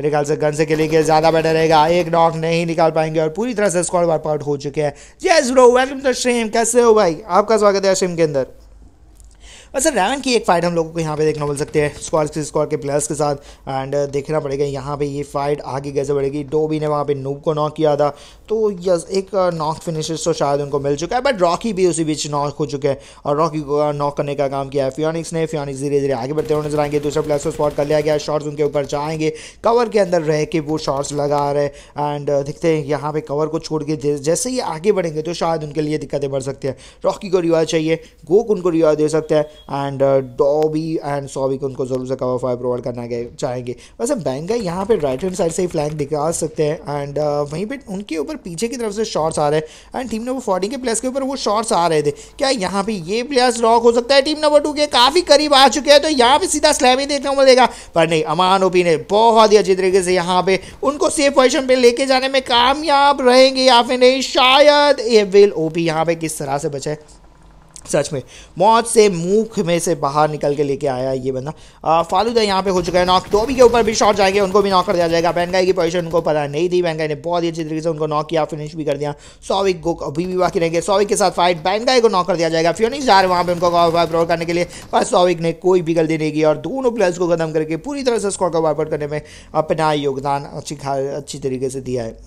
मेरे ख्याल से गन से के लिए ज़्यादा बेटर रहेगा एक नॉक नहीं निकाल पाएंगे और पूरी तरह से स्क्वाड वर्कआउट हो चुके हैं जय जरो वेलकम टू स्ट्रीम कैसे हो भाई आपका स्वागत है स्ट्रीम के अंदर वैसे रैंक की एक फाइट हम लोगों को यहाँ पे देखना मिल सकते हैं स्क्वाड के स्क्वाड के प्लेयर्स के साथ एंड uh, देखना पड़ेगा यहाँ पे ये फाइट आगे कैसे बढ़ेगी डोबी ने वहाँ पे नूब को नॉक किया था तो यस एक नॉक uh, फिनिशर्स तो शायद उनको मिल चुका है बट रॉकी भी उसी बीच नॉक हो चुके हैं और रॉकी को नॉक uh, करने का काम किया है फ्योनिक्स ने फियोनिक्स धीरे धीरे आगे बढ़ते हुए नजर आएंगे दूसरे प्लेयर्स को स्पॉट कर लिया गया शॉर्ट्स उनके ऊपर जाएंगे कवर के अंदर रह के वो शॉर्ट्स लगा रहे एंड देखते हैं यहाँ पे कवर को छोड़ के जैसे ही आगे बढ़ेंगे तो शायद उनके लिए दिक्कतें बढ़ सकती है रॉकी को रिवाज चाहिए गोक उनको रिवाज दे सकता है एंड डॉबी एंड सॉबी को उनको ज़रूर से कवर फायर प्रोवाइड करना चाहेंगे वैसे बैंक यहाँ पर राइट हैंड साइड से ही फ्लैंक दिखा सकते हैं एंड uh, वहीं पर उनके ऊपर पीछे की तरफ से शॉट्स आ रहे हैं एंड टीम नंबर फोर्टीन के प्लेस के ऊपर वो शॉर्ट्स आ रहे थे क्या यहाँ पे ये प्लेयर्स लॉक हो सकता है टीम नंबर टू के काफ़ी करीब आ चुके हैं तो यहाँ पे सीधा स्लैम ही देखने को मिलेगा पर नहीं अमान ओपी ने बहुत ही अच्छी तरीके से यहाँ पे उनको सेफ पोजिशन पे लेके जाने में कामयाब रहेंगे या फिर नहीं शायद ये विल ओपी यहाँ पे किस तरह से बचे सच में मौत से मुख में से बाहर निकल के लेके आया ये बंदा फालूदा यहाँ पे हो चुका है नॉक धोबी के ऊपर भी शॉट जाएंगे उनको भी नॉक कर दिया जाएगा बैंगाई की पोजीशन उनको पता नहीं थी बैंगाई ने बहुत ही अच्छी तरीके से उनको नॉक किया फिनिश भी कर दिया सौविक को अभी भी बाकी रहेंगे सौविक के साथ फाइट बैंगाई को नॉक कर दिया जाएगा फ्योनिक्स जा रहे वहाँ पर उनको प्रोर करने के लिए पर सौविक ने कोई भी गलती नहीं की और दोनों प्लेयर्स को खत्म करके पूरी तरह से स्कॉट को वाइपआउट करने में अपना योगदान अच्छी अच्छी तरीके से दिया है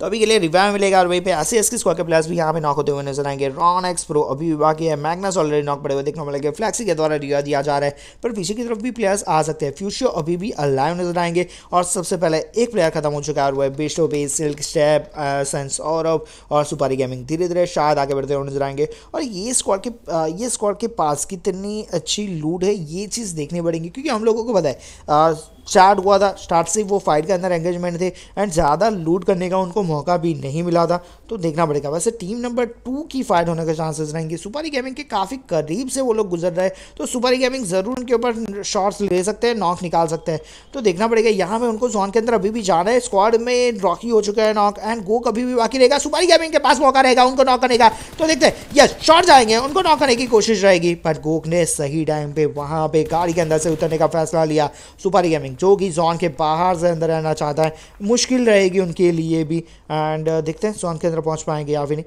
तो अभी के लिए रिवाइव मिलेगा और वहीं पे ऐसे एस के स्क्वायर के प्लेयर्स भी यहाँ पे नॉक होते हुए नजर आएंगे रॉन एक्स प्रो अभी भी बाकी है मैगनस ऑलरेडी नॉक पड़े हुए देखने को मिलेंगे फ्लैक्सी के द्वारा रिवा दिया जा रहा है पर पीछे की तरफ भी प्लेयर्स आ सकते हैं फ्यूचर अभी भी अलाइव नजर आएंगे और सबसे पहले एक प्लेयर खत्म हो चुका है और वह बेस्टो बेस सिल्क स्टेप सेंस सौरभ और सुपारी गेमिंग धीरे धीरे शायद आगे बढ़ते हुए नजर आएंगे और ये स्क्वाड के uh, ये स्क्वाड के पास कितनी अच्छी लूट है ये चीज़ देखनी पड़ेगी क्योंकि हम लोगों को पता है uh, स्टार्ट हुआ था स्टार्ट से वो फाइट के अंदर एंगेजमेंट थे एंड ज़्यादा लूट करने का उनको मौका भी नहीं मिला था तो देखना पड़ेगा वैसे टीम नंबर टू की फाइट होने के चांसेस रहेंगे सुपारी गेमिंग e के काफ़ी करीब से वो लोग गुजर रहे तो सुपारी गेमिंग ज़रूर उनके ऊपर शॉट्स ले सकते हैं नॉक निकाल सकते हैं तो देखना पड़ेगा यहाँ पे उनको जोन के अंदर अभी भी जाना है स्क्वाड में रॉकी हो चुका है नॉक एंड गो कभी भी बाकी रहेगा सुपारी गेमिंग e के पास मौका रहेगा उनको नॉक करने का तो देखते हैं यस शॉर्ट जाएंगे उनको नॉक करने की कोशिश रहेगी पर गोक ने सही टाइम पर वहाँ पर गाड़ी के अंदर से उतरने का फैसला लिया सुपारी गेमिंग e जो कि जोन के बाहर से अंदर रहना चाहता है मुश्किल रहेगी उनके लिए भी एंड uh, देखते हैं जोन के अंदर पहुंच पाएंगे या फिर नहीं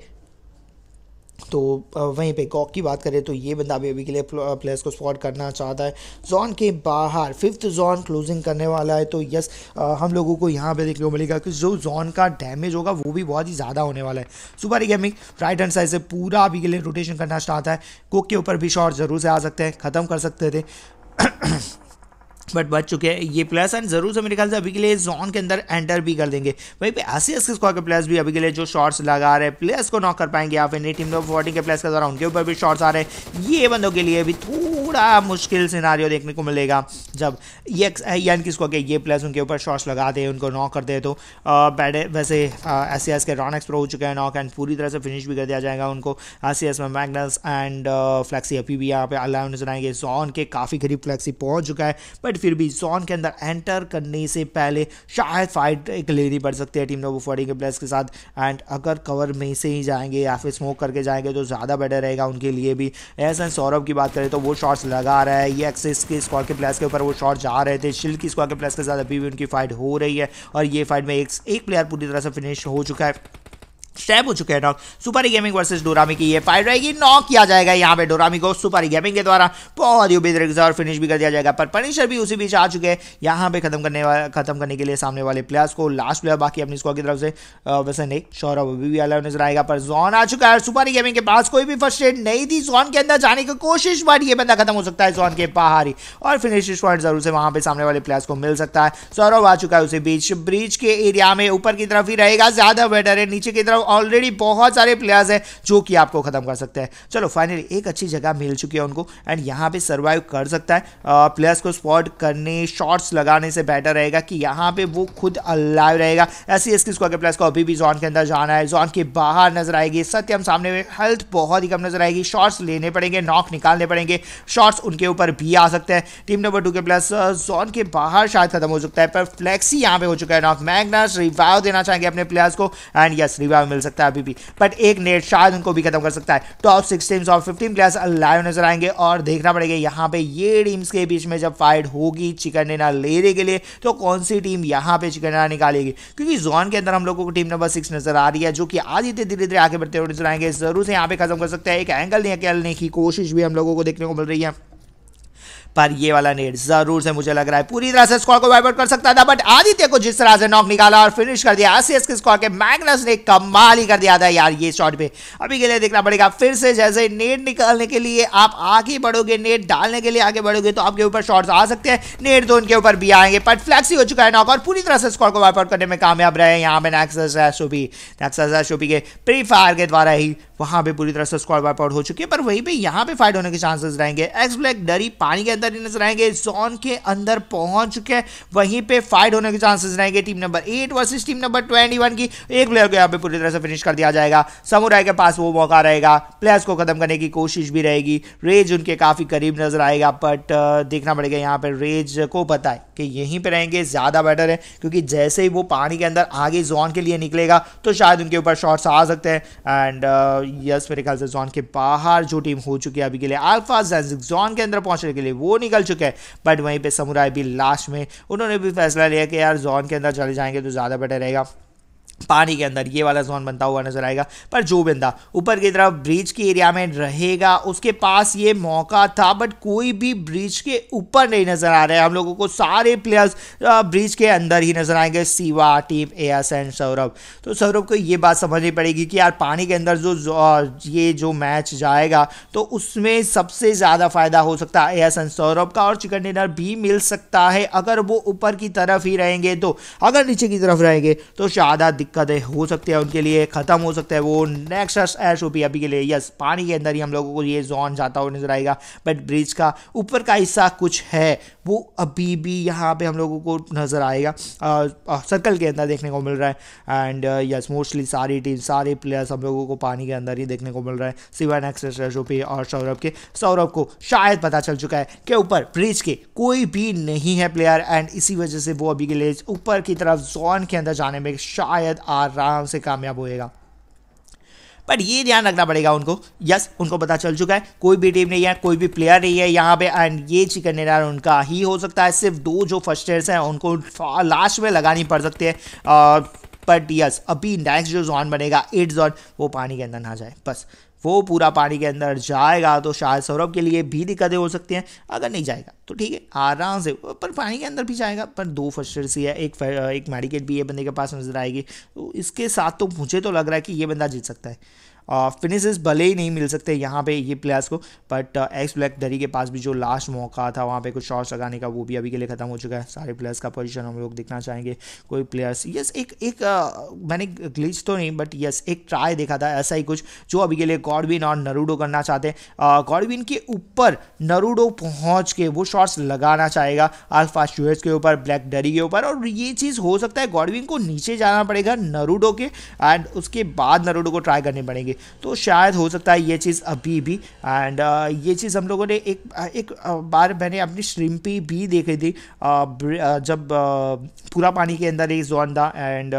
तो uh, वहीं पे कॉक की बात करें तो ये बंदा भी अभी के लिए प्लेयर्स uh, को स्पॉट करना चाहता है जोन के बाहर फिफ्थ जोन क्लोजिंग करने वाला है तो यस हम लोगों को यहाँ पे देखने को मिलेगा कि जो जोन का डैमेज होगा वो भी बहुत ही ज़्यादा होने वाला है super gaming right hand side से पूरा अभी के लिए रोटेशन करना चाहता है कोक के ऊपर भी शॉर्ट ज़रूर से आ सकते हैं ख़त्म कर सकते थे बट बच चुके हैं ये प्लस एंड जरूर से मेरे ख्याल से अभी के लिए जोन के अंदर एंटर भी कर देंगे वहीं पे ऐसे ऐसे स्क्वायर के प्लेयर्स भी अभी के लिए जो शॉट्स लगा रहे हैं प्लेयर्स को नॉक कर पाएंगे या फिर नई टीम फोर्टी के प्लेयर्स के द्वारा उनके ऊपर भी शॉट्स आ रहे हैं ये बंदों के लिए भी थोड़ा मुश्किल सिनारियो देखने को मिलेगा जब ये यान की स्क्वायर के ये प्लेयर्स उनके ऊपर शॉर्ट्स लगा दे उनको नॉक कर दे तो बैडे वैसे एस सी एस के रॉन एक्सप्रो हो चुके हैं नॉक एंड पूरी तरह से फिनिश भी कर दिया जाएगा उनको एस सी एस में मैगनस एंड फ्लैक्सी अभी भी यहाँ पे नजर आएंगे जोन के काफ़ी करीब फ्लैक्सी पहुँच चुका है बट लेकिन फिर भी जोन के अंदर एंटर करने से पहले शायद फाइट एक लेनी पड़ सकती है टीम नोबो फोर्टी के प्लेयर्स के साथ एंड अगर कवर में से ही जाएंगे या फिर स्मोक करके जाएंगे तो ज़्यादा बेटर रहेगा उनके लिए भी एस एंड सौरभ की बात करें तो वो शॉट्स लगा रहा है ये एक्सिस के स्क्वाड के प्लेयर्स के ऊपर वो शॉट जा रहे थे शिल की स्क्वाड के प्लेयर्स के साथ अभी भी उनकी फाइट हो रही है और ये फाइट में एक, एक प्लेयर पूरी तरह से फिनिश हो चुका है स्टैप हो चुके हैं नॉक सुपारी गेमिंग वर्सेस डोरामी की ये फाइट रहेगी नॉक किया जाएगा यहाँ पे डोरामी को सुपारी गेमिंग के द्वारा बहुत ही बेहतर और फिनिश भी कर दिया जाएगा पर पनिशर भी उसी बीच आ चुके हैं यहाँ पे खत्म करने खत्म करने के लिए सामने वाले प्लेयर्स को लास्ट प्लेयर बाकी अपनी स्कॉ की तरफ से वैसे नहीं सौरभ अभी भी अलग नजर आएगा पर जोन आ चुका है सुपारी गेमिंग के पास कोई भी फर्स्ट एड नहीं थी जोन के अंदर जाने की कोशिश बट ये बंदा खत्म हो सकता है जोन के बाहर और फिनिश पॉइंट जरूर से वहाँ पे सामने वाले प्लेयर्स को मिल सकता है सौरभ आ चुका है उसी बीच ब्रिज के एरिया में ऊपर की तरफ ही रहेगा ज्यादा बेटर है नीचे की तरफ ऑलरेडी बहुत सारे प्लेयर्स हैं जो कि आपको खत्म कर सकते हैं चलो फाइनली एक अच्छी जगह मिल चुकी है उनको एंड यहाँ पे सर्वाइव कर सकता है प्लेयर्स को स्पॉट करने शॉट्स लगाने से बेटर रहेगा कि यहाँ पे वो खुद अलाइव रहेगा ऐसी इसकी स्क्वाड के प्लेयर्स को अभी भी जोन के अंदर जाना है जोन के बाहर नजर आएगी सत्यम सामने में हेल्थ बहुत ही कम नजर आएगी शॉर्ट्स लेने पड़ेंगे नॉक निकालने पड़ेंगे शॉर्ट्स उनके ऊपर भी आ सकते हैं टीम नंबर टू के प्लेयर्स जोन के बाहर शायद खत्म हो सकता है पर फ्लैक्सी यहाँ पे हो चुका है नॉक मैगनस रिवाइव देना चाहेंगे अपने प्लेयर्स को एंड यस रिवाइव मिल सकता है अभी भी बट एक नेट शायद उनको भी खत्म कर सकता है टॉप सिक्स टीम्स और फिफ्टीन प्लेयर्स लाइव नजर आएंगे और देखना पड़ेगा यहाँ पे ये टीम्स के बीच में जब फाइट होगी चिकन डिना लेने के लिए तो कौन सी टीम यहाँ पे चिकन डिना निकालेगी क्योंकि जोन के अंदर हम लोगों को टीम नंबर सिक्स नजर आ रही है जो कि आज ही धीरे धीरे आगे बढ़ते हुए नजर आएंगे जरूर से यहाँ पे खत्म कर सकते हैं एक एंगल निकलने की कोशिश भी हम लोगों को देखने को मिल रही है पर ये वाला नेट जरूर से मुझे लग रहा है पूरी तरह से स्कोर को वाइपआउट कर सकता था बट आदित्य को जिस तरह से नॉक निकाला और फिनिश कर दिया अस्सी के स्कोर के मैग्नस ने कमाल ही कर दिया था यार ये शॉट पे अभी के लिए देखना पड़ेगा फिर से जैसे नेट निकालने के लिए आप आगे बढ़ोगे नेट डालने के लिए आगे बढ़ोगे तो आपके ऊपर शॉर्ट्स आ सकते हैं नेट तो उनके ऊपर भी आएंगे बट फ्लैक्सी हो चुका है नॉक और पूरी तरह से स्कोर को वाइपआउट करने में कामयाब रहे यहाँ पे नैक्सस शोपी के प्री फायर के द्वारा ही वहाँ पे पूरी तरह से स्कोर वाइपआउट हो चुकी है पर वहीं पर यहाँ पे फाइट होने के चांसेस रहेंगे एक्स ब्लैक डरी पानी के अंदर अंदर ही नजर आएंगे जोन के अंदर पहुंच चुके हैं वहीं पे फाइट होने के चांसेस रहेंगे team number eight versus team number twenty one की एक प्लेयर को यहाँ पे पूरी तरह से फिनिश कर दिया जाएगा समुराय के पास वो मौका रहेगा प्लेयर्स को खत्म करने की कोशिश भी रहेगी रेज उनके काफ़ी करीब नजर आएगा बट uh, देखना पड़ेगा यहाँ पर रेज को पता है कि यहीं पर रहेंगे ज़्यादा बेटर है क्योंकि जैसे ही वो पानी के अंदर आगे जोन के लिए निकलेगा तो शायद उनके ऊपर शॉर्ट्स आ सकते हैं एंड यस uh, मेरे ख्याल से जोन के बाहर जो टीम हो चुकी है अभी के लिए अल्फा जोन के अंदर पहुंचने के लिए वो निकल चुके हैं बट वहीं पर समुराई भी लास्ट में उन्होंने भी फैसला लिया कि यार जोन के अंदर चले जाएंगे तो ज़्यादा बेटर रहेगा पानी के अंदर ये वाला जोन बनता हुआ नजर आएगा पर जो बंदा ऊपर की तरफ ब्रिज के एरिया में रहेगा उसके पास ये मौका था बट कोई भी ब्रिज के ऊपर नहीं नजर आ रहा है हम लोगों को सारे प्लेयर्स ब्रिज के अंदर ही नजर आएंगे सिवा टीम एस एंड सौरभ तो सौरभ को ये बात समझनी पड़ेगी कि यार पानी के अंदर जो, जो ये जो मैच जाएगा तो उसमें सबसे ज़्यादा फायदा हो सकता है एस एंड सौरभ का और चिकन डिनर भी मिल सकता है अगर वो ऊपर की तरफ ही रहेंगे तो अगर नीचे की तरफ रहेंगे तो शादा दिक्कतें हो सकती है उनके लिए ख़त्म हो सकता है वो नेक्स्ट एश ओ अभी के लिए यस पानी के अंदर ही हम लोगों को ये जोन जाता हुआ नजर आएगा बट ब्रिज का ऊपर का हिस्सा कुछ है वो अभी भी यहाँ पे हम लोगों को नज़र आएगा सर्कल के अंदर देखने को मिल रहा है एंड यस मोस्टली सारी टीम सारे प्लेयर्स हम लोगों को पानी के अंदर ही देखने को मिल रहा है सिवान ओ पी और सौरभ के सौरभ को शायद पता चल चुका है कि ऊपर ब्रिज के कोई भी नहीं है प्लेयर एंड इसी वजह से वो अभी के लिए ऊपर की तरफ जोन के अंदर जाने में शायद शायद आराम से कामयाब होएगा बट ये ध्यान रखना पड़ेगा उनको यस उनको पता चल चुका है कोई भी टीम नहीं है कोई भी प्लेयर नहीं है यहाँ पे एंड ये चिकन डिनर उनका ही हो सकता है सिर्फ दो जो फर्स्ट ईयर्स हैं उनको लास्ट में लगानी पड़ सकती है बट uh, यस अभी नेक्स्ट जो जॉन बनेगा एट जॉन वो पानी के अंदर ना जाए बस वो पूरा पानी के अंदर जाएगा तो शायद सौरभ के लिए भी दिक्कतें हो सकती हैं अगर नहीं जाएगा तो ठीक है आराम से पर पानी के अंदर भी जाएगा पर दो फर्स्टर्स ही है एक एक मेडिकेट भी ये बंदे के पास नजर आएगी तो इसके साथ तो मुझे तो लग रहा है कि ये बंदा जीत सकता है फिनिशेस uh, भले ही नहीं मिल सकते यहाँ पे ये प्लेयर्स को बट एक्स ब्लैक दरी के पास भी जो लास्ट मौका था वहाँ पे कुछ शॉर्ट्स लगाने का वो भी अभी के लिए खत्म हो चुका है सारे प्लेयर्स का पोजीशन हम लोग देखना चाहेंगे कोई प्लेयर्स यस एक एक आ, uh, मैंने ग्लिच तो नहीं बट यस एक ट्राई देखा था ऐसा ही कुछ जो अभी के लिए गॉडविन और नरूडो करना चाहते हैं गॉडविन uh, के ऊपर नरूडो पहुँच के वो शॉर्ट्स लगाना चाहेगा आल्फा स्टूअर्स के ऊपर ब्लैक डरी के ऊपर और ये चीज़ हो सकता है गॉडविन को नीचे जाना पड़ेगा नरूडो के एंड उसके बाद नरूडो को ट्राई करने पड़ेंगे तो शायद हो सकता है ये चीज़ अभी भी एंड uh, ये चीज़ हम लोगों ने एक एक uh, बार मैंने अपनी श्रिम्पी भी देखी थी uh, जब पूरा पानी के अंदर एक जोन था एंड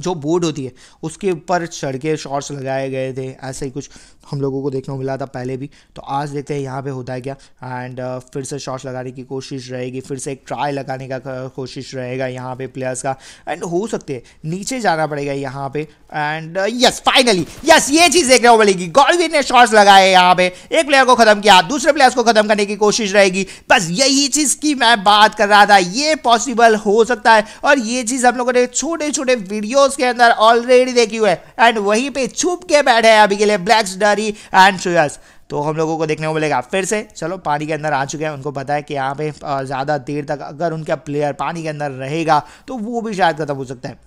जो बोर्ड होती है उसके ऊपर चढ़ के शॉर्ट्स लगाए गए थे ऐसे ही कुछ हम लोगों को देखने को मिला था पहले भी तो आज देखते हैं यहाँ पे होता है क्या एंड uh, फिर से शॉर्ट्स लगाने की कोशिश रहेगी फिर से एक ट्राई लगाने का uh, कोशिश रहेगा यहाँ पे प्लेयर्स का एंड हो सकते हैं नीचे जाना पड़ेगा यहाँ पे एंड यस फाइनली यस ये चीज़ देखने को मिलेगी गॉलवीर ने शॉर्ट्स लगाए यहाँ पे एक प्लेयर को खत्म किया दूसरे प्लेयर्स को खत्म करने की कोशिश रहेगी बस यही चीज़ की मैं बात कर रहा था ये पॉसिबल हो सकता है और ये चीज़ हम लोगों ने छोटे छोटे वीडियो शोज के अंदर ऑलरेडी देखी हुए एंड वहीं पे छुप के बैठे हैं अभी के लिए ब्लैक्स डरी एंड सुयस तो हम लोगों को देखने को मिलेगा फिर से चलो पानी के अंदर आ चुके हैं उनको पता है कि यहाँ पे ज़्यादा देर तक अगर उनका प्लेयर पानी के अंदर रहेगा तो वो भी शायद खत्म हो सकता है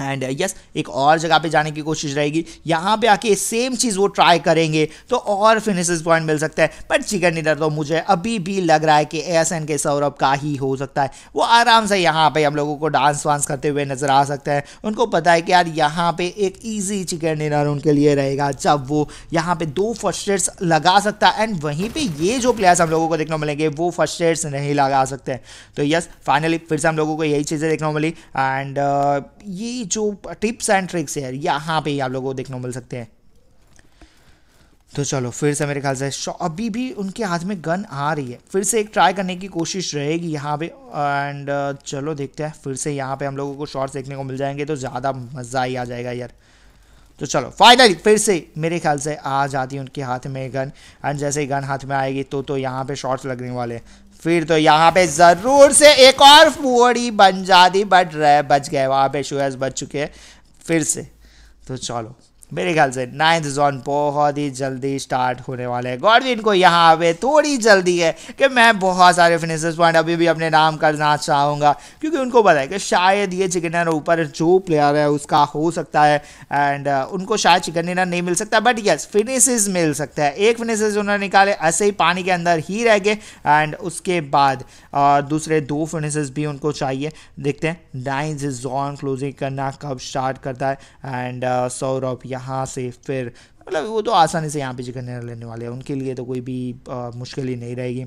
एंड यस uh, yes, एक और जगह पे जाने की कोशिश रहेगी यहाँ पे आके सेम चीज़ वो ट्राई करेंगे तो और फिनिश पॉइंट मिल सकता है बट चिकन डिनर तो मुझे अभी भी लग रहा है कि एस के सौरभ का ही हो सकता है वो आराम से यहाँ पे हम लोगों को डांस वांस करते हुए नज़र आ सकते हैं उनको पता है कि यार यहाँ पे एक ईजी चिकन डिनर उनके लिए रहेगा जब वो यहाँ पर दो फर्स्ट एड्स लगा सकता है एंड वहीं पर ये जो प्लेयर्स हम लोगों को देखने को मिलेंगे वो फर्स्ट एड्स नहीं लगा सकते तो यस फाइनली फिर से हम लोगों को यही चीज़ें देखने को मिली एंड uh, ये की जो टिप्स एंड ट्रिक्स है यहाँ पे आप लोगों को देखने को मिल सकते हैं तो चलो फिर से मेरे ख्याल से अभी भी उनके हाथ में गन आ रही है फिर से एक ट्राई करने की कोशिश रहेगी यहाँ पे एंड uh, चलो देखते हैं फिर से यहाँ पे हम लोगों को शॉर्ट्स देखने को मिल जाएंगे तो ज़्यादा मज़ा ही आ जाएगा यार तो चलो फाइनली फिर से मेरे ख्याल से आ जाती है उनके हाथ में गन एंड जैसे ही गन हाथ में आएगी तो तो यहाँ पे शॉर्ट्स लगने वाले हैं फिर तो यहाँ पे ज़रूर से एक और फुहड़ी बन जाती बट रहे बच गए वहाँ पे शुएस बच चुके हैं फिर से तो चलो मेरे ख्याल से नाइन्थ जोन बहुत ही जल्दी स्टार्ट होने वाले हैं गॉडविन को यहाँ आवे थोड़ी जल्दी है कि मैं बहुत सारे फिनिशर्स पॉइंट अभी भी अपने नाम करना चाहूँगा क्योंकि उनको पता है कि शायद ये चिकन डिनर ऊपर जो प्लेयर है उसका हो सकता है एंड uh, उनको शायद चिकन डिनर नहीं मिल सकता बट यस फिनिशेज मिल सकता है एक फिनिशेज उन्होंने निकाले ऐसे ही पानी के अंदर ही रह गए एंड उसके बाद और uh, दूसरे दो फिनिशेज भी उनको चाहिए देखते हैं नाइन्थ जोन क्लोजिंग करना कब स्टार्ट करता है एंड सौ रुपया यहाँ से फिर मतलब वो तो आसानी से यहाँ पे जगह निर्णय लेने वाले हैं उनके लिए तो कोई भी मुश्किल ही नहीं रहेगी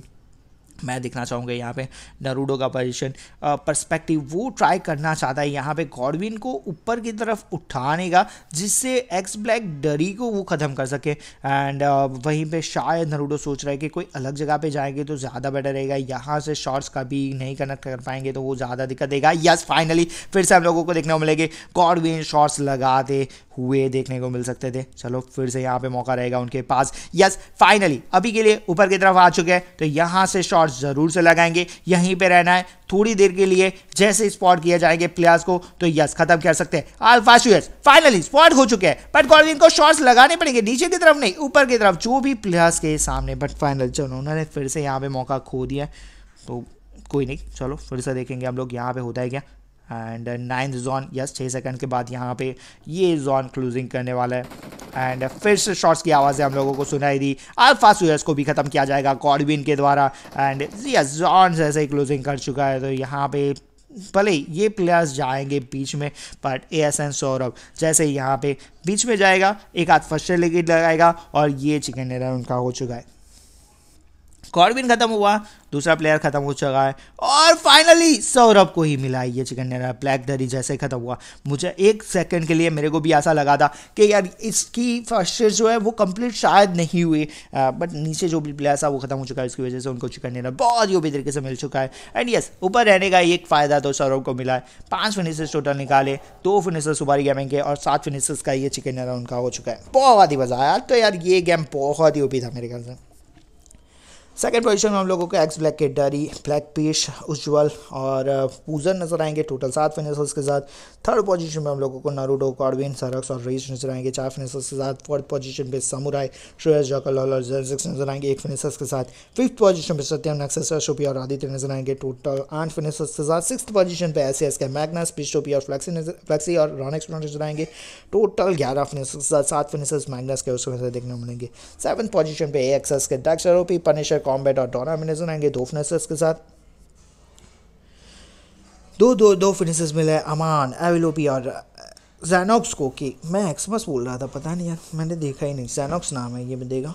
मैं देखना चाहूँगा यहाँ पे नरूडो का पोजिशन पर्सपेक्टिव वो ट्राई करना चाहता है यहाँ पे गॉडविन को ऊपर की तरफ उठाने का जिससे एक्स ब्लैक डरी को वो ख़त्म कर सके एंड uh, वहीं पे शायद नरूडो सोच रहा है कि कोई अलग जगह पे जाएंगे तो ज़्यादा बेटर रहेगा यहाँ से शॉर्ट्स का भी नहीं कनेक्ट कर पाएंगे तो वो ज़्यादा दिक्कत देगा यस फाइनली फिर से हम लोगों को देखने को मिलेगी गॉडविन शॉर्ट्स लगाते हुए देखने को मिल सकते थे चलो फिर से यहाँ पे मौका रहेगा उनके पास यस फाइनली अभी के लिए ऊपर की तरफ आ चुके हैं तो यहाँ से शॉर्ट्स शॉट्स ज़रूर से लगाएंगे यहीं पे रहना है थोड़ी देर के लिए जैसे स्पॉट किया जाएंगे प्लेयर्स को तो यस खत्म कर सकते हैं आलफास यूएस फाइनली स्पॉट हो चुके हैं बट कॉलविन को शॉर्ट्स लगाने पड़ेंगे नीचे की तरफ नहीं ऊपर की तरफ जो भी प्लेयर्स के सामने बट फाइनल चलो उन्होंने फिर से यहाँ पे मौका खो दिया तो कोई नहीं चलो फिर से देखेंगे हम लोग यहाँ पे होता है क्या एंड नाइन्थ जोन यस छः सेकंड के बाद यहाँ पे ये जोन क्लोजिंग करने वाला है एंड uh, फिर से शॉर्ट्स की आवाज़ें हम लोगों को सुनाई दी अल्फा सूरज को भी ख़त्म किया जाएगा कॉर्बिन के द्वारा एंड यस जॉन ऐसे ही क्लोजिंग कर चुका है तो यहाँ पे भले ये प्लेयर्स जाएंगे बीच में but A S N Saurabh जैसे यहाँ पे बीच में जाएगा एक हाथ फर्स्ट विकेट लगाएगा और ये चिकन डिनर उनका हो चुका है कॉर्बिन खत्म हुआ दूसरा प्लेयर खत्म हो चुका है और फाइनली सौरभ को ही मिला ये चिकन डिनर ब्लैक दरी जैसे खत्म हुआ मुझे एक सेकंड के लिए मेरे को भी ऐसा लगा था कि यार इसकी फर्स्ट जो है वो कंप्लीट शायद नहीं हुई बट नीचे जो भी प्लेयर था वो खत्म हो चुका है उसकी वजह से उनको चिकन डिनर बहुत ही ओबी तरीके से मिल चुका है एंड यस ऊपर रहने का एक फ़ायदा तो सौरभ को मिला है पाँच फिनिशर्स टोटल निकाले दो फिनिशर्स सुपारी गेमिंग के और सात फिनिशर्स का ये चिकन डिनर उनका हो चुका है बहुत ही मज़ा आया तो यार ये गेम बहुत ही ओपी था मेरे ख्याल से सेकेंड पोजिशन में हम लोगों को एक्स ब्लैक के डरी ब्लैक पीश उज्जवल और पूजन uh, नजर आएंगे टोटल सात फिनिशर्स के साथ थर्ड पोजिशन में हम लोगों को नारूडो कॉडविन सरक्स और रेस नजर आएंगे चार फिनेसल्स के साथ फोर्थ पोजिशन पे समुराय श्रेयस जॉकलाल और जेरजिक्स नजर आएंगे एक फिनेसल्स के साथ फिफ्थ पोजीशन पे सत्यम नक्सेसर शोपी और आदित्य नजर आएंगे टोटल आठ फिनेसल्स के साथ सिक्स पर पे एस के मैग्नस पिस्टोपी और फ्लैक्सी फ्लैक्सी और रॉनिक्स नजर आएंगे टोटल ग्यारह फिनेसल्स के साथ सात फिनेसल्स मैगनस के उसके देखने मिलेंगे सेवन पोजिशन पे ए के डक्स आरोपी पनिशर कॉम्बैट और डॉन एमिनेजन आएंगे दो फिनिशर्स के साथ दो दो दो फिनिशर्स मिले अमान एविलोपी और जैनॉक्स uh, को कि मैं एक्समस बोल रहा था पता नहीं यार मैंने देखा ही नहीं जैनॉक्स नाम है ये मैं देखा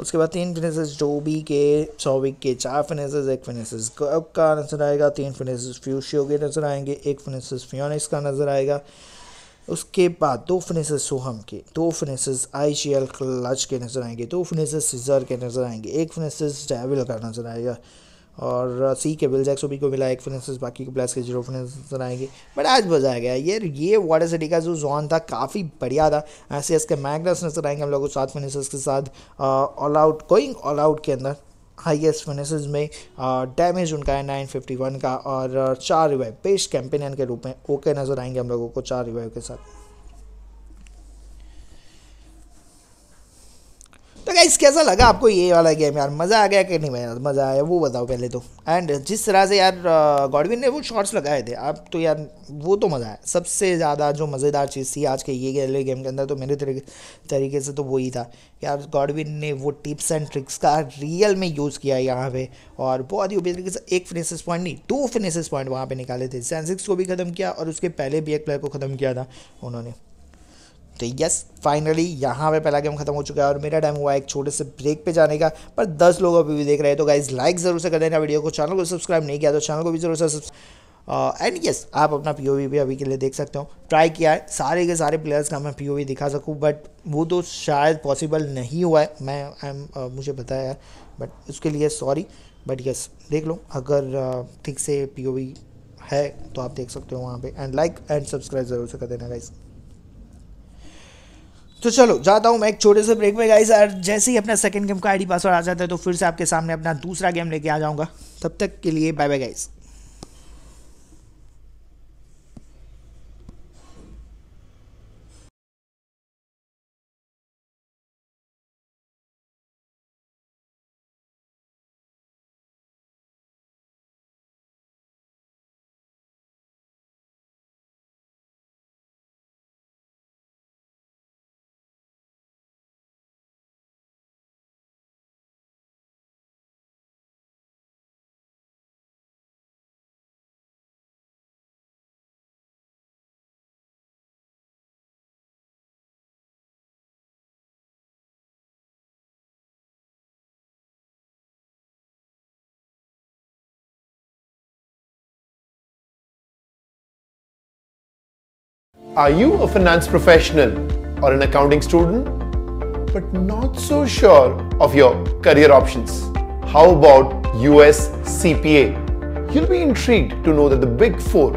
उसके बाद तीन फिनिशर्स डोबी के सोविक के चार फिनिशर्स एक फिनिशर्स का नजर आएगा तीन फिनिशर्स फ्यूशियो के नज़र आएंगे एक फिनिशर्स फ्योनिक्स का नज़र आएगा उसके बाद दो फिनिशेस सोहम के दो फिनेस आई शी एल क्लच के नज़र आएंगे दो फिनिशेस सीजर के नज़र आएंगे एक फिनेस डेविल का नज़र आएगा और सी के बिल भी को मिला एक फिनेस बाकी के प्लेस के जीरो नज़र आएंगे बट आज बजाया गया यार ये वाटर सिटी का जो जोन था काफ़ी बढ़िया था ऐसे इसके मैगनस नजर आएंगे हम लोग को सात फिनेंसेस के साथ all out going all out के अंदर हाईएस्ट फिनिशेस में डैमेज uh, उनका है 951 का और uh, चार रिवाइव बेस्ट कैंपेनियन के रूप में ओके नज़र आएंगे हम लोगों को चार रिवाइव के साथ तो गाइस कैसा लगा आपको ये वाला गेम यार मज़ा आ गया कि नहीं भाई मज़ा आया वो बताओ पहले तो एंड जिस तरह से यार गॉडविन uh, ने वो शॉर्ट्स लगाए थे आप तो यार वो तो मज़ा आया सबसे ज़्यादा जो मज़ेदार चीज़ थी आज के ये गले गेम के अंदर तो मेरे तरीके तरीके से तो वही था यार गॉडविन ने वो टिप्स एंड ट्रिक्स का रियल में यूज़ किया यहाँ पे और बहुत ही तरीके से एक फिनेसिस पॉइंट नहीं दो फिनेसिस पॉइंट वहाँ पर निकाले थे सेंसिक्स को भी ख़त्म किया और उसके पहले भी एक प्लेयर को ख़त्म किया था उन्होंने तो यस फाइनली यहाँ पे पहला गेम खत्म हो चुका है और मेरा टाइम हुआ एक छोटे से ब्रेक पे जाने का पर दस लोग अभी भी देख रहे हैं तो गाइज लाइक ज़रूर से कर देना वीडियो को चैनल को सब्सक्राइब नहीं किया तो चैनल को भी जरूर से एंड यस uh, आप अपना पी भी अभी के लिए देख सकते हो ट्राई किया है सारे के सारे प्लेयर्स का मैं पी दिखा सकूँ बट वो तो शायद पॉसिबल नहीं हुआ है मैं आई एम uh, मुझे बताया यार बट उसके लिए सॉरी बट यस देख लो अगर uh, ठीक से पी है तो आप देख सकते हो वहाँ पे एंड लाइक एंड सब्सक्राइब ज़रूर से कर देना गाइज़ तो चलो जाता हूँ मैं एक छोटे से ब्रेक में गाई और जैसे ही अपना सेकंड गेम का आईडी पासवर्ड आ जाता है तो फिर से आपके सामने अपना दूसरा गेम लेके आ जाऊँगा तब तक के लिए bye bye guys
Are you a finance professional or an accounting student, but not so sure of your
career options? How about US CPA? You'll be intrigued
to know that the Big Four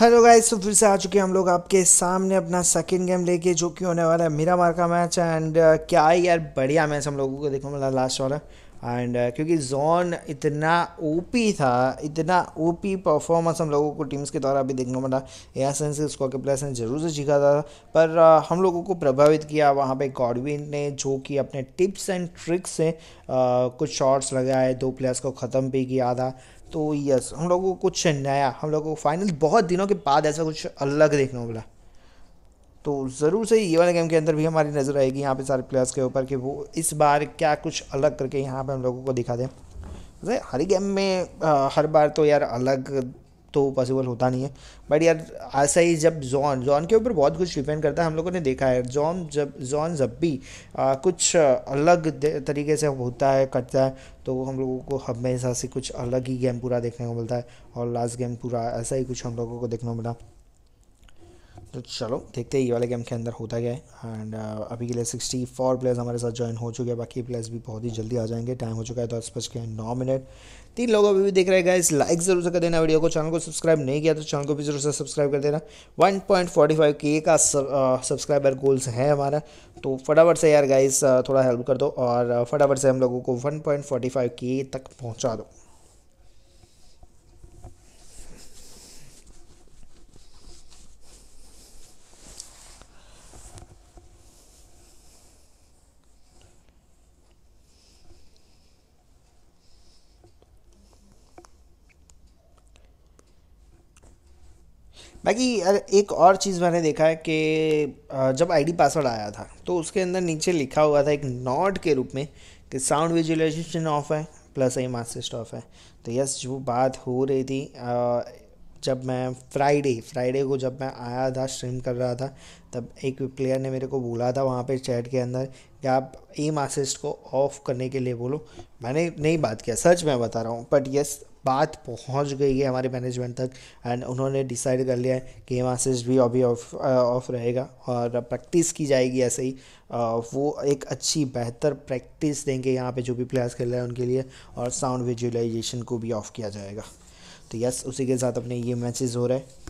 hello guys तो फिर से आ चुके हैं हम लोग आपके सामने अपना सेकेंड गेम लेके जो कि होने वाला है मेरा मार का मैच एंड uh, क्या ही यार बढ़िया मैच हम लोगों को देखने मतलब लास्ट वाला एंड uh, क्योंकि जोन इतना ओपी था इतना ओपी परफॉर्मेंस हम लोगों को टीम्स के द्वारा अभी देखने को मिला एयर सन से उसको प्लेयर्स ने जरूर से जीखा था पर uh, हम लोगों को प्रभावित किया वहाँ पे गॉडविन ने जो कि अपने टिप्स एंड ट्रिक्स से uh, कुछ शॉट्स लगाए दो प्लेयर्स को ख़त्म भी किया था तो यस हम लोगों को कुछ नया हम लोगों को फाइनल बहुत दिनों के बाद ऐसा कुछ अलग देखने को मिला तो ज़रूर से ये वाले गेम के अंदर भी हमारी नज़र आएगी यहाँ पे सारे प्लेयर्स के ऊपर कि वो इस बार क्या कुछ अलग करके यहाँ पे हम लोगों को दिखा दें हर गेम में आ, हर बार तो यार अलग तो पॉसिबल होता नहीं है बट यार ऐसा ही जब जॉन जॉन के ऊपर बहुत कुछ डिपेंड करता है हम लोगों ने देखा है जॉन जब जॉन जब भी आ, कुछ अलग तरीके से होता है करता है तो हम लोगों को हमेशा से कुछ अलग ही गेम पूरा देखने को मिलता है और लास्ट गेम पूरा ऐसा ही कुछ हम लोगों को देखने को मिला तो चलो देखते हैं ये वाले गेम के अंदर होता गया है एंड uh, अभी के लिए सिक्सटी फोर प्लेयर्स हमारे साथ ज्वाइन हो चुके हैं बाकी प्लेयर्स भी बहुत ही जल्दी आ जाएंगे टाइम हो चुका है दस बज के नौ मिनट तीन लोग अभी भी देख रहे हैं इस लाइक जरूर से कर देना वीडियो को चैनल को सब्सक्राइब नहीं किया तो चैनल को भी जरूर से सब्सक्राइब कर देना वन पॉइंट फोर्टी फाइव के का सब्सक्राइबर गोल्स है हमारा तो फटाफट से यार गाइस uh, थोड़ा हेल्प कर दो और uh, फटाफट से हम लोगों को वन पॉइंट फोर्टी फाइव के तक पहुँचा दो बाकी एक और चीज़ मैंने देखा है कि जब आईडी पासवर्ड आया था तो उसके अंदर नीचे लिखा हुआ था एक नॉट के रूप में कि साउंड विजुअलाइजेशन ऑफ है प्लस आई मास्टर ऑफ है तो यस जो बात हो रही थी जब मैं फ्राइडे फ्राइडे को जब मैं आया था स्ट्रीम कर रहा था तब एक प्लेयर ने मेरे को बोला था वहाँ पे चैट के अंदर कि आप एम असिस्ट को ऑफ़ करने के लिए बोलो मैंने नहीं बात किया सच मैं बता रहा हूँ बट यस बात पहुंच गई है हमारे मैनेजमेंट तक एंड उन्होंने डिसाइड कर लिया है कि मासेज भी अभी ऑफ ऑफ uh, रहेगा और प्रैक्टिस की जाएगी ऐसे ही uh, वो एक अच्छी बेहतर प्रैक्टिस देंगे यहाँ पे जो भी प्लेयर्स खेल रहे हैं उनके लिए और साउंड विजुअलाइजेशन को भी ऑफ किया जाएगा तो यस उसी के साथ अपने ये मैचेज हो रहे हैं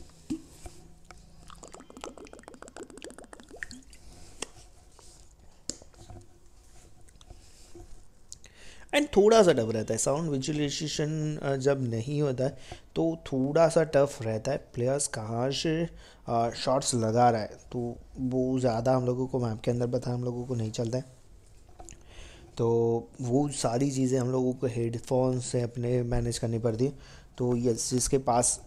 एंड थोड़ा सा टफ रहता है साउंड विजुअलाइजेशन जब नहीं होता है तो थोड़ा सा टफ रहता है प्लेयर्स कहाँ से शॉट्स लगा रहा है तो वो ज़्यादा हम लोगों को मैप के अंदर पता हम लोगों को नहीं चलता है तो वो सारी चीज़ें हम लोगों को हेडफोन से अपने मैनेज करनी पड़ती तो यस जिसके पास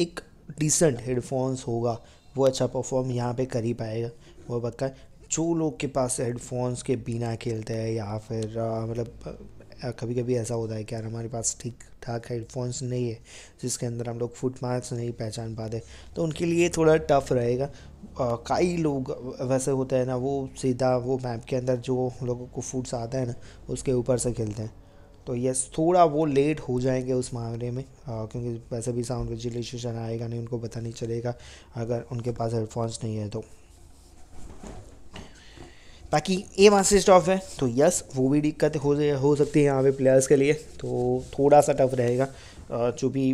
एक डिसेंट हेडफोन्स होगा वो अच्छा परफॉर्म यहाँ पे कर ही पाएगा वो पक्का है जो लोग के पास हेडफोन्स के बिना खेलते हैं या फिर मतलब कभी कभी ऐसा होता है कि यार हमारे पास ठीक ठाक हेडफोन्स नहीं है जिसके अंदर हम लोग फुट मार्क्स नहीं पहचान पाते तो उनके लिए थोड़ा टफ रहेगा कई लोग वैसे होते हैं ना वो सीधा वो मैप के अंदर जो लोगों को फूड्स आते हैं ना उसके ऊपर से खेलते हैं तो यस थोड़ा वो लेट हो जाएंगे उस मामले में आ, क्योंकि वैसे भी साउंड रेजुलेशन आएगा नहीं उनको पता नहीं चलेगा अगर उनके पास हेडफोन्स नहीं है तो बाकी ए वहाँ से स्टॉप है तो यस वो भी दिक्कत हो हो सकती है यहाँ पे प्लेयर्स के लिए तो थोड़ा सा टफ रहेगा जो भी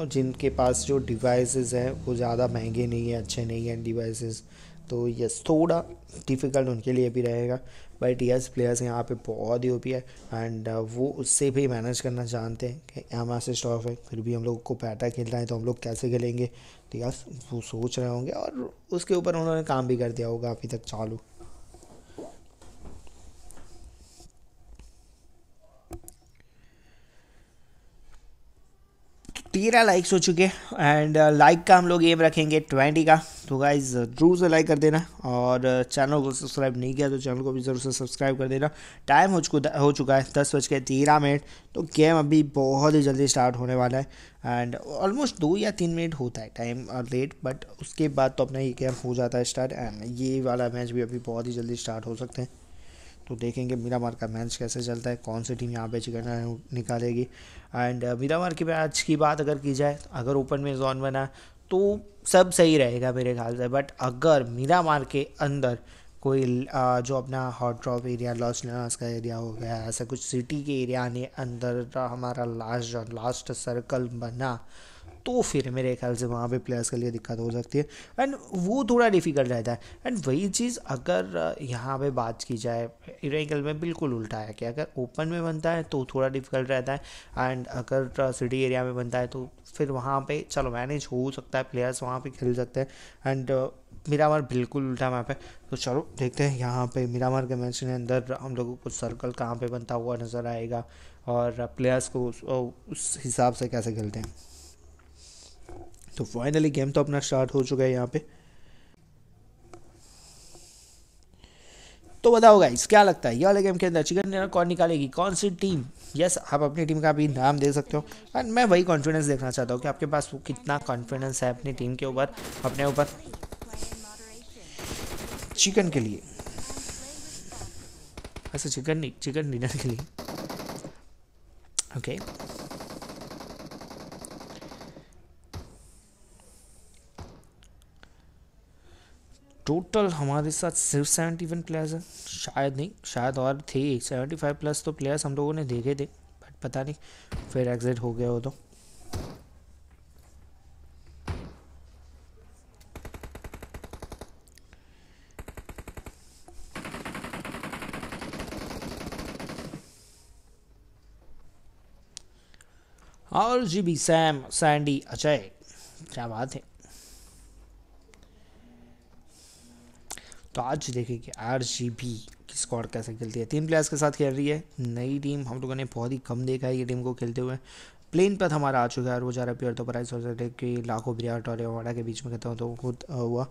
जिनके पास जो डिवाइसेस हैं वो ज़्यादा महंगे नहीं है अच्छे नहीं हैं डिवाइसेस तो यस थोड़ा डिफ़िकल्ट उनके लिए भी रहेगा बट यस प्लेयर्स यहाँ पे बहुत ही ओपी है एंड वो उससे भी मैनेज करना जानते हैं कि एम से स्टॉफ है फिर भी हम लोग को पैटा खेलना है तो हम लोग कैसे खेलेंगे तो यस वो सोच रहे होंगे और उसके ऊपर उन्होंने काम भी कर दिया होगा अभी तक चालू तेरह लाइक्स हो चुके एंड लाइक uh, का हम लोग एम रखेंगे ट्वेंटी का तो गाइज uh, जरूर से लाइक कर देना और चैनल uh, को सब्सक्राइब नहीं किया तो चैनल को भी ज़रूर से सब्सक्राइब कर देना टाइम हो चुका हो चुका है दस बज के तेरह मिनट तो गेम अभी बहुत ही जल्दी स्टार्ट होने वाला है एंड ऑलमोस्ट दो या तीन मिनट होता है टाइम लेट बट उसके बाद तो अपना ये गेम हो जाता है स्टार्ट एंड ये वाला मैच भी अभी बहुत ही जल्दी स्टार्ट हो सकते हैं तो देखेंगे मीरा मार का मैच कैसे चलता है कौन सी टीम यहाँ पे चिकन निकालेगी एंड मीरामार की आज की बात अगर की जाए अगर ओपन में जोन बना तो सब सही रहेगा मेरे ख्याल से बट अगर मिरामार के अंदर कोई जो अपना hot drop area Los Leones का एरिया हो गया ऐसा कुछ सिटी के एरिया ने अंदर हमारा लास्ट लास्ट सर्कल बना तो फिर मेरे ख्याल से वहाँ पे प्लेयर्स के लिए दिक्कत हो सकती है एंड वो थोड़ा डिफ़िकल्ट रहता है एंड वही चीज़ अगर यहाँ पे बात की जाए इरेगल में बिल्कुल उल्टा है कि अगर ओपन में बनता है तो थोड़ा डिफ़िकल्ट रहता है एंड अगर सिटी एरिया में बनता है तो फिर वहाँ पर चलो मैनेज हो सकता है प्लेयर्स वहाँ पर खेल सकते हैं एंड मिरामार बिल्कुल उल्टा मैप है तो चलो देखते हैं यहाँ पे मिरामार के मैच के अंदर हम लोगों को सर्कल कहाँ पे बनता हुआ नज़र आएगा और प्लेयर्स को उस हिसाब से कैसे खेलते हैं तो फाइनली गेम तो अपना स्टार्ट हो चुका है यहाँ पे तो बताओ गाइस क्या लगता है ये वाले गेम के अंदर चिकन डिनर कौन निकालेगी कौन सी टीम यस आप अपनी टीम का भी नाम दे सकते हो एंड मैं वही कॉन्फिडेंस देखना चाहता हूँ कि आपके पास कितना कॉन्फिडेंस है अपनी टीम के ऊपर अपने ऊपर चिकन के लिए अच्छा चिकन नहीं चिकन डिनर के लिए ओके okay. टोटल हमारे साथ सिर्फ सेवेंटी वन प्लेयर्स हैं शायद नहीं शायद और थे सेवेंटी फाइव प्लस तो प्लेयर्स हम लोगों ने देखे थे बट पता नहीं फिर एग्जिट हो गया हो तो और जी बी सैम सैंडी अचय क्या बात है तो आज देखेंगे आर जी बी की स्कॉड कैसे खेलती है तीन प्लेयर्स के साथ खेल रही है नई टीम हम लोगों ने बहुत ही कम देखा है ये टीम को खेलते हुए प्लेन पर हमारा आ चुका है वो जा रहा प्योर तो प्राइस सोसाइटी कि लाखों बिराट और वाड़ा के बीच में कहता हूँ तो खुद हुआ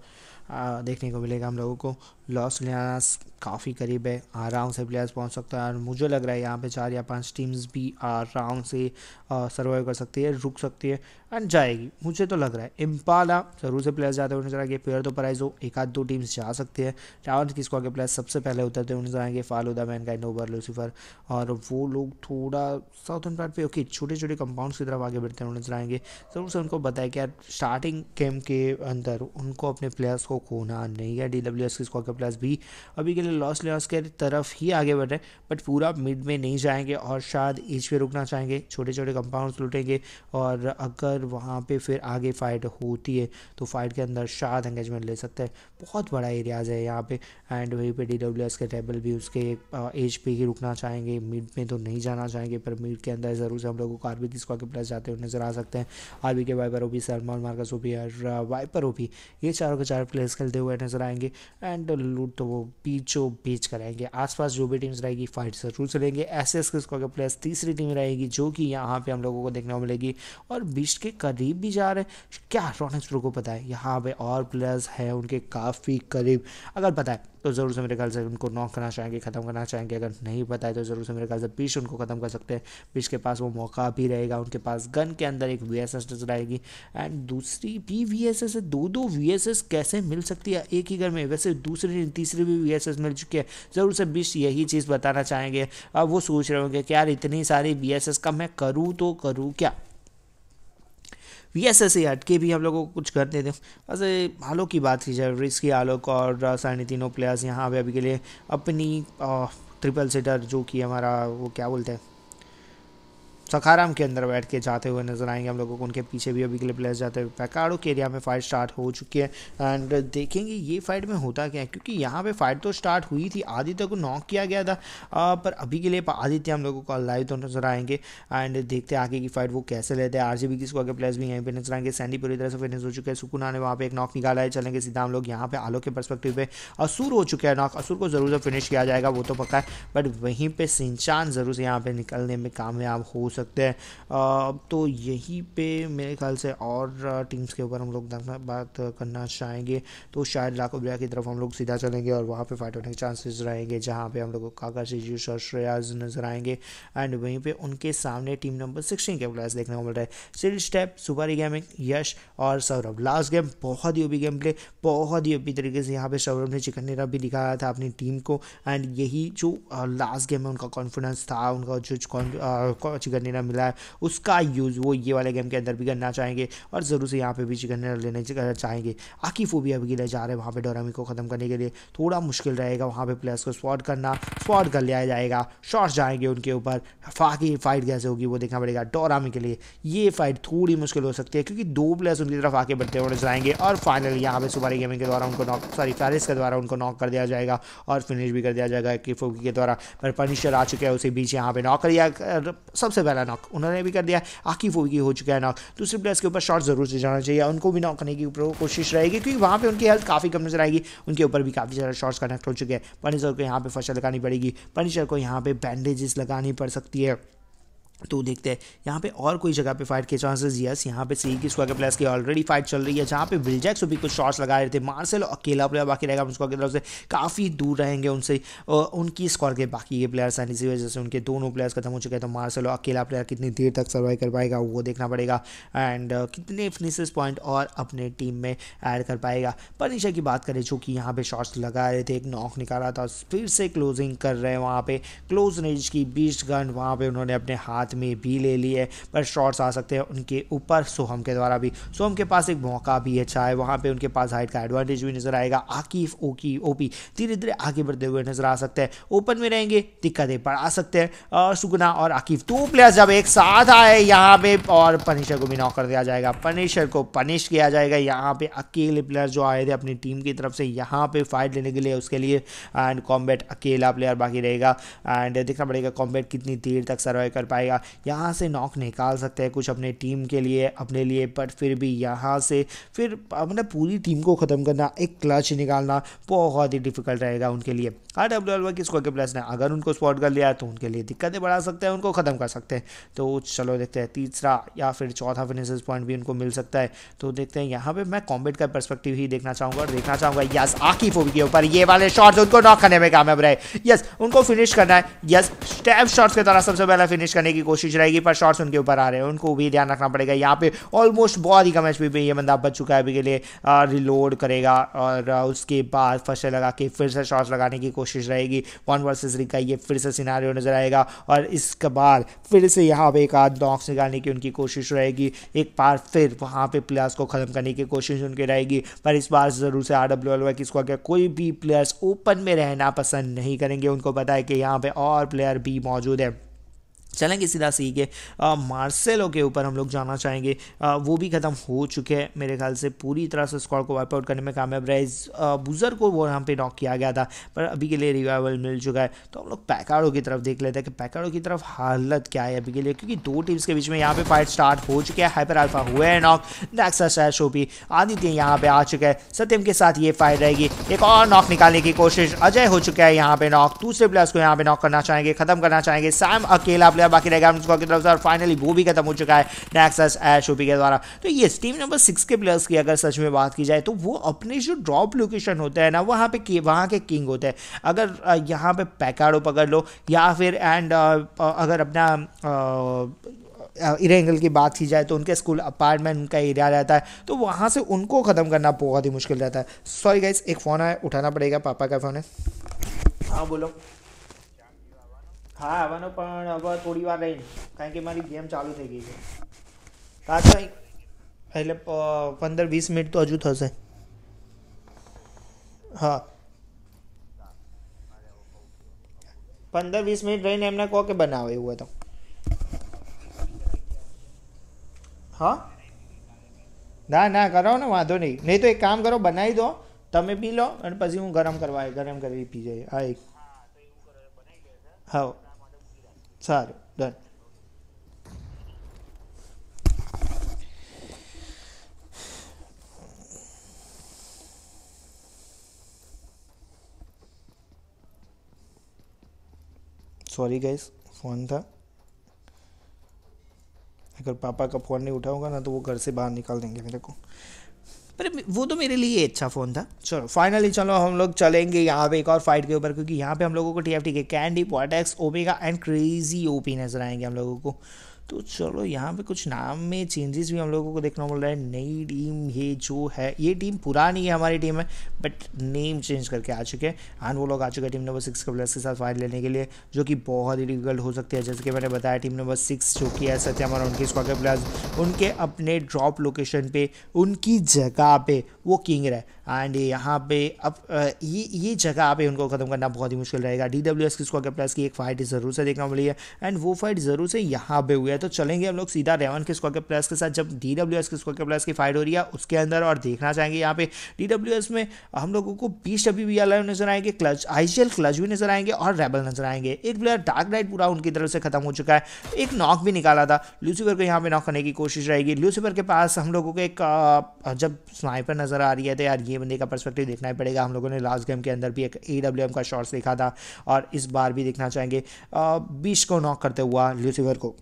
देखने को मिलेगा हम लोगों को लॉस लेना काफ़ी करीब है आराम से प्लेयर्स पहुंच सकता है और मुझे लग रहा है यहाँ पे चार या पांच टीम्स भी आराम से सर्वाइव कर सकती है रुक सकती है एंड जाएगी मुझे तो लग रहा है इम्पाला जरूर से प्लेयर्स जाते हुए नजर आएंगे प्लेयर तो प्राइजो एक आध दो टीम्स जा सकती हैं टावर की स्क्वाड के सबसे पहले उतरते हुए नजर आएंगे फालूदा मैन का नोबर लूसीफर और वो लोग थोड़ा साउथ एंड पार्ट पे ओके छोटे छोटे कंपाउंड्स की तरफ आगे बढ़ते हुए नजर आएंगे जरूर से उनको बताया कि यार स्टार्टिंग गेम के अंदर उनको अपने प्लेयर्स को खोना नहीं है डी डब्ल्यू एस की स्क्वाड के प्लेयर्स भी अभी के लिए लॉस लॉस के तरफ ही आगे बढ़ रहे हैं बट पूरा मिड में नहीं जाएंगे और शायद एज पे रुकना चाहेंगे छोटे छोटे कंपाउंड्स लुटेंगे और अगर अगर वहाँ पे फिर आगे फाइट होती है तो फाइट के अंदर शाद एंगेजमेंट ले सकता है बहुत बड़ा एरियाज है यहाँ पे एंड वहीं पे डी के टेबल भी उसके एज पे ही रुकना चाहेंगे मिड में तो नहीं जाना चाहेंगे पर मिड के अंदर ज़रूर से हम लोगों को आरबी की स्क्वाड के प्लस जाते हुए नजर आ सकते हैं आरबी के Viper OP Salman Marcus OP और वाइपर ओपी ये चारों के चार प्लेयर्स खेलते हुए नजर आएंगे एंड लूट तो वो बीचों बीच कराएंगे आसपास जो भी टीम्स रहेगी फाइट ज़रूर चलेंगे एस एस के स्क्वाड के प्लेयर्स तीसरी टीम रहेगी जो कि यहाँ पे हम लोगों को देखने को मिलेगी और बीच के करीब भी जा रहे हैं क्या रोनिक्स प्रो को पता है यहाँ पे और प्लेयर्स हैं उनके काफ़ी करीब अगर पता है तो ज़रूर से मेरे ख्याल से उनको नॉक करना चाहेंगे ख़त्म करना चाहेंगे अगर नहीं पता है तो ज़रूर से मेरे ख्याल से पीछे उनको ख़त्म कर सकते हैं पीछे के पास वो मौका भी रहेगा उनके पास गन के अंदर एक वी एस एस नजर आएगी एंड दूसरी भी वी एस एस दो दो वी एस एस कैसे मिल सकती है एक ही घर में वैसे दूसरी तीसरी भी वी एस एस मिल चुकी है ज़रूर से बीच यही चीज़ बताना चाहेंगे अब वो सोच रहे होंगे कि यार इतनी सारी वी एस एस का मैं करूँ तो करूँ क्या वी एस एस हट के भी हम लोगों को कुछ कर देते वैसे हालों की बात की जाए रिस्की आलोक और साढ़े तीनों प्लेयर्स यहाँ पे अभी के लिए अपनी ट्रिपल सीटर जो कि हमारा वो क्या बोलते हैं सखाराम के अंदर बैठ के जाते हुए नजर आएंगे हम लोगों को उनके पीछे भी अभी के लिए प्लेयर्स जाते हुए पैकाड़ो के एरिया में फाइट स्टार्ट हो चुकी है एंड देखेंगे ये फाइट में होता क्या है क्योंकि यहाँ पर फाइट तो स्टार्ट हुई थी आदित्य को नॉक किया गया था आ, पर अभी के लिए आदित्य हम लोगों को लाइव तो नजर आएंगे एंड देखते आगे की फाइट वो कैसे लेते हैं आरजीबी की आगे प्लेयर्स भी यहीं पर नजर आएंगे सैंडी पूरी तरह से फिनिश हो चुके हैं सुकुना ने वहाँ पर एक नॉक निकाला है चलेंगे सीधा हम लोग यहाँ पे आलो के परस्पेक्टिव पे असूर हो चुका है नॉक असूर को जरूर से फिनिश किया जाएगा वो तो पक्का है बट वहीं पर सिंचान जरूर से यहाँ पे निकलने में कामयाब हो सकता सकते हैं तो यहीं पे मेरे ख्याल से और टीम्स के ऊपर हम लोग बात करना चाहेंगे तो शायद लाख लाकोबिया की तरफ हम लोग सीधा चलेंगे और वहाँ पे फाइट होने के चांसेस रहेंगे जहाँ पे हम लोग काका सीजूस और श्रेयाज नजर आएंगे एंड वहीं पे उनके सामने टीम नंबर सिक्सटीन के प्लेयर्स देखने को मिल रहे हैं सिल स्टेप सुपारी गेमिंग यश और सौरभ लास्ट गेम बहुत ही ओपी गेम प्ले बहुत ही ओपी तरीके से यहाँ पे सौरभ ने चिकन नेरा भी दिखाया था अपनी टीम को एंड यही जो लास्ट गेम में उनका कॉन्फिडेंस था उनका जो चिकन गन्नेरा मिला है उसका यूज़ वो ये वाले गेम के अंदर भी करना चाहेंगे और ज़रूर से यहाँ पे भी गन्नेरा लेने चाहेंगे आखिर वो भी अभी ले जा रहे हैं वहाँ पर डोरामी को ख़त्म करने के लिए थोड़ा मुश्किल रहेगा वहाँ पर प्लेयर्स को स्पॉट करना स्पॉट कर लिया जाएगा शॉट्स जाएंगे उनके ऊपर फाकी फाइट कैसे होगी वो देखना पड़ेगा डोरामी के लिए ये फाइट थोड़ी मुश्किल हो सकती है क्योंकि दो प्लेयर्स उनकी तरफ आके बढ़ते हुए नजर आएंगे और फाइनल यहाँ पे सुपारी गेमिंग के द्वारा उनको नॉक सॉरी फैरिस के द्वारा उनको नॉक कर दिया जाएगा और फिनिश भी कर दिया जाएगा किफोकी के द्वारा पर पनिशर आ चुका है उसी बीच यहाँ पे नॉक कर दिया सबसे वाला नॉक उन्होंने भी कर दिया आकिफ ओगी हो चुका है नॉक दूसरे प्लेयर्स के ऊपर शॉट जरूर से जाना चाहिए उनको भी नॉक करने की ऊपर कोशिश रहेगी क्योंकि वहाँ पर उनकी हेल्थ काफ़ी कम नजर आएगी उनके ऊपर भी काफ़ी सारे शॉर्ट्स कनेक्ट हो चुके हैं पनिशर को यहाँ पर फसल लगानी पड़ेगी पनिशर को यहाँ पर बैंडेजेस लगानी पड़ सकती है तो देखते हैं यहाँ पे और कोई जगह पे फाइट के चांसेस यस यहाँ पे सी की के प्लेस की ऑलरेडी फाइट चल रही है जहाँ पे विलजैक्स भी कुछ शॉट्स लगा रहे थे मार्सल अकेला प्लेयर बाकी रहेगा उसको की तरफ से काफ़ी दूर रहेंगे उनसे उनकी स्क्वाड के बाकी के प्लेयर्स हैं इसी वजह से उनके दोनों प्लेयर्स खत्म हो चुके हैं तो मार्सल अकेला प्लेयर कितनी देर तक सर्वाइव कर पाएगा वो देखना पड़ेगा एंड कितने फिनिशेस पॉइंट और अपने टीम में ऐड कर पाएगा परनिशा की बात करें जो कि यहाँ पर शॉट्स लगा रहे थे एक नॉक निकाला था फिर से क्लोजिंग कर रहे हैं वहाँ पर क्लोज रेंज की बीस गन वहाँ पर उन्होंने अपने हाथ हाथ में भी ले ली है पर शॉट्स आ सकते हैं उनके ऊपर सोहम के द्वारा भी सोहम के पास एक मौका भी अच्छा है वहाँ पर उनके पास हाइट का एडवांटेज भी नजर आएगा आकीफ ओकी ओपी धीरे धीरे आगे बढ़ते हुए नजर आ सकते हैं ओपन में रहेंगे दिक्कतें बढ़ा सकते हैं और सुगना और आकीफ दो प्लेयर्स जब एक साथ आए यहाँ पे और पनिशर को भी नॉक कर दिया जाएगा पनिशर को पनिश किया जाएगा यहाँ पे अकेले प्लेयर जो आए थे अपनी टीम की तरफ से यहाँ पे फाइट लेने के लिए उसके लिए एंड कॉम्बैट अकेला प्लेयर बाकी रहेगा एंड देखना पड़ेगा कॉम्बैट कितनी देर तक सर्वाइव कर पाएगा गया यहाँ से नॉक निकाल सकते हैं कुछ अपने टीम के लिए अपने लिए पर फिर भी यहाँ से फिर अपने पूरी टीम को ख़त्म करना एक क्लच निकालना बहुत ही डिफिकल्ट रहेगा उनके लिए हर डब्ल्यू एल की स्कोर के प्लस ने अगर उनको स्पॉट कर लिया तो उनके लिए दिक्कतें बढ़ा सकते हैं उनको ख़त्म कर सकते हैं तो चलो देखते हैं तीसरा या फिर चौथा फिनिश पॉइंट भी उनको मिल सकता है तो देखते हैं यहाँ पर मैं कॉम्बेट का परस्पेक्टिव ही देखना चाहूँगा और देखना चाहूँगा यस आकिफ के ऊपर ये वाले शॉट्स उनको नॉक करने में कामयाब रहे यस उनको फिनिश करना है यस स्टैप शॉर्ट्स के द्वारा सबसे पहले फिनिश करने की कोशिश रहेगी पर शॉट्स उनके ऊपर आ रहे हैं उनको भी ध्यान रखना पड़ेगा यहाँ पे ऑलमोस्ट बहुत ही कम एच पे ये बंदा बच चुका है अभी के लिए रिलोड करेगा और उसके बाद फसल लगा के फिर से शॉर्ट्स लगाने की कोशिश रहेगी वन वर्सेज रिका ये फिर से सिनारियो नजर आएगा और इसके बाद फिर से यहाँ पे एक आध नॉक्स निकालने की उनकी कोशिश रहेगी एक बार फिर वहाँ पे प्लेयर्स को ख़त्म करने की कोशिश उनकी रहेगी पर इस बार ज़रूर से आर डब्ल्यू एल किसको आगे कोई भी प्लेयर्स ओपन में रहना पसंद नहीं करेंगे उनको पता है कि यहाँ पे और प्लेयर भी मौजूद है चलेंगे सीधा सी के मार्सेलो के ऊपर हम लोग जाना चाहेंगे आ, वो भी ख़त्म हो चुके हैं मेरे ख्याल से पूरी तरह से स्क्वाड को वाइपआउट करने में कामयाब रहे इस बुज़र को वो यहाँ पे नॉक किया गया था पर अभी के लिए रिवाइवल मिल चुका है तो हम लोग पैकाड़ो की तरफ देख लेते हैं कि पैकाड़ो की तरफ हालत क्या है अभी के लिए क्योंकि दो टीम्स के बीच में यहाँ पर फाइट स्टार्ट हो चुके हैं हाइपर अल्फा हुए हैं नॉक नक्सा शाह शोपी आदित्य यहाँ पर आ चुका है सत्यम के साथ ये फाइट रहेगी एक और नॉक निकालने की कोशिश अजय हो चुका है यहाँ पर नॉक दूसरे प्लेयर्स को यहाँ पर नॉक करना चाहेंगे खत्म करना चाहेंगे सैम अकेला इधर बाकी रहेगा की तरफ से और फाइनली वो भी खत्म हो चुका है नेक्सस एश ओपी के द्वारा तो ये टीम नंबर सिक्स के प्लेयर्स की अगर सच में बात की जाए तो वो अपने जो ड्रॉप लोकेशन होते हैं ना वहाँ पे वहाँ के किंग होते हैं अगर यहाँ पे पैकाडो पकड़ लो या फिर एंड अगर अपना इरेंगल की बात की जाए तो उनके स्कूल अपार्टमेंट उनका एरिया रहता है तो वहाँ से उनको ख़त्म करना बहुत ही मुश्किल रहता है सॉरी गाइज एक फ़ोन है उठाना पड़ेगा पापा का फ़ोन है हाँ बोलो હા આવવાનો પણ હવે થોડી વાર રહીને કારણ કે મારી ગેમ ચાલુ થઈ ગઈ છે હા તો એટલે પંદર વીસ મિનિટ તો હજુ થશે હા પંદર વીસ મિનિટ રહીને એમને કહો કે બનાવે એવું હોય તો હા ના ના કરો ને વાંધો નહીં નહીં તો એક કામ કરો બનાવી દો તમે પી લો અને પછી હું ગરમ કરવા ગરમ કરી પી જઈએ હા એક હા સારું ડન सॉरी गाइस फ़ोन था अगर पापा का फ़ोन नहीं उठाऊंगा ना तो वो घर से बाहर निकाल देंगे मेरे को पर वो तो मेरे लिए अच्छा फ़ोन था चलो फाइनली चलो हम लोग चलेंगे यहाँ पे एक और फाइट के ऊपर क्योंकि यहाँ पे हम लोगों को टी एफ टी के Candy Potex Omega and Crazy OP नजर आएंगे हम लोगों को तो चलो यहाँ पे कुछ नाम में चेंजेस भी हम लोगों को देखना मिल रहा है नई टीम ये जो है ये टीम पुरानी है हमारी टीम है बट नेम चेंज करके आ चुके हैं एंड हाँ, वो लोग आ चुके हैं टीम नंबर सिक्स के प्लेयर्स के साथ फाइट लेने के लिए जो कि बहुत ही डिफिकल्ट हो सकती है जैसे कि मैंने बताया टीम नंबर सिक्स जो कि है सत्या हमारा उनके स्क्वाड के प्लेयर्स उनके अपने ड्रॉप लोकेशन पे उनकी जगह पर वो किंग रहे एंड यहाँ पे अब ये ये जगह पे उनको ख़त्म करना बहुत ही मुश्किल रहेगा डी डब्ल्यू एस के स्क्वाड के प्लेयर्स की एक फाइट ज़रूर से देखना मिली है एंड वो फाइट ज़रूर से यहाँ पर हुई गया तो चलेंगे हम लोग सीधा रेवन के स्कॉर्पियो प्लस के साथ जब डी डब्ल्यू एस के स्कॉर्पियो प्लस की फाइट हो रही है उसके अंदर और देखना चाहेंगे यहाँ पे डी डब्ल्यू एस में हम लोगों को बीस डब्ल्यू बी एल नजर आएंगे क्लच आई एल क्लच भी नजर आएंगे और रेबल नजर आएंगे एक प्लेयर डार्क नाइट पूरा उनकी तरफ से खत्म हो चुका है एक नॉक भी निकाला था लूसीफर को यहाँ पे नॉक करने की कोशिश रहेगी लूसीफर के पास हम लोगों को एक जब स्नाइपर नजर आ रही है तो यार ये बंदे का परस्पेक्टिव देखना ही पड़ेगा हम लोगों ने लास्ट गेम के अंदर भी एक ए डब्ल्यू एम का शॉर्ट्स देखा था और इस बार भी देखना चाहेंगे बीस को नॉक करते हुआ लूसीफर को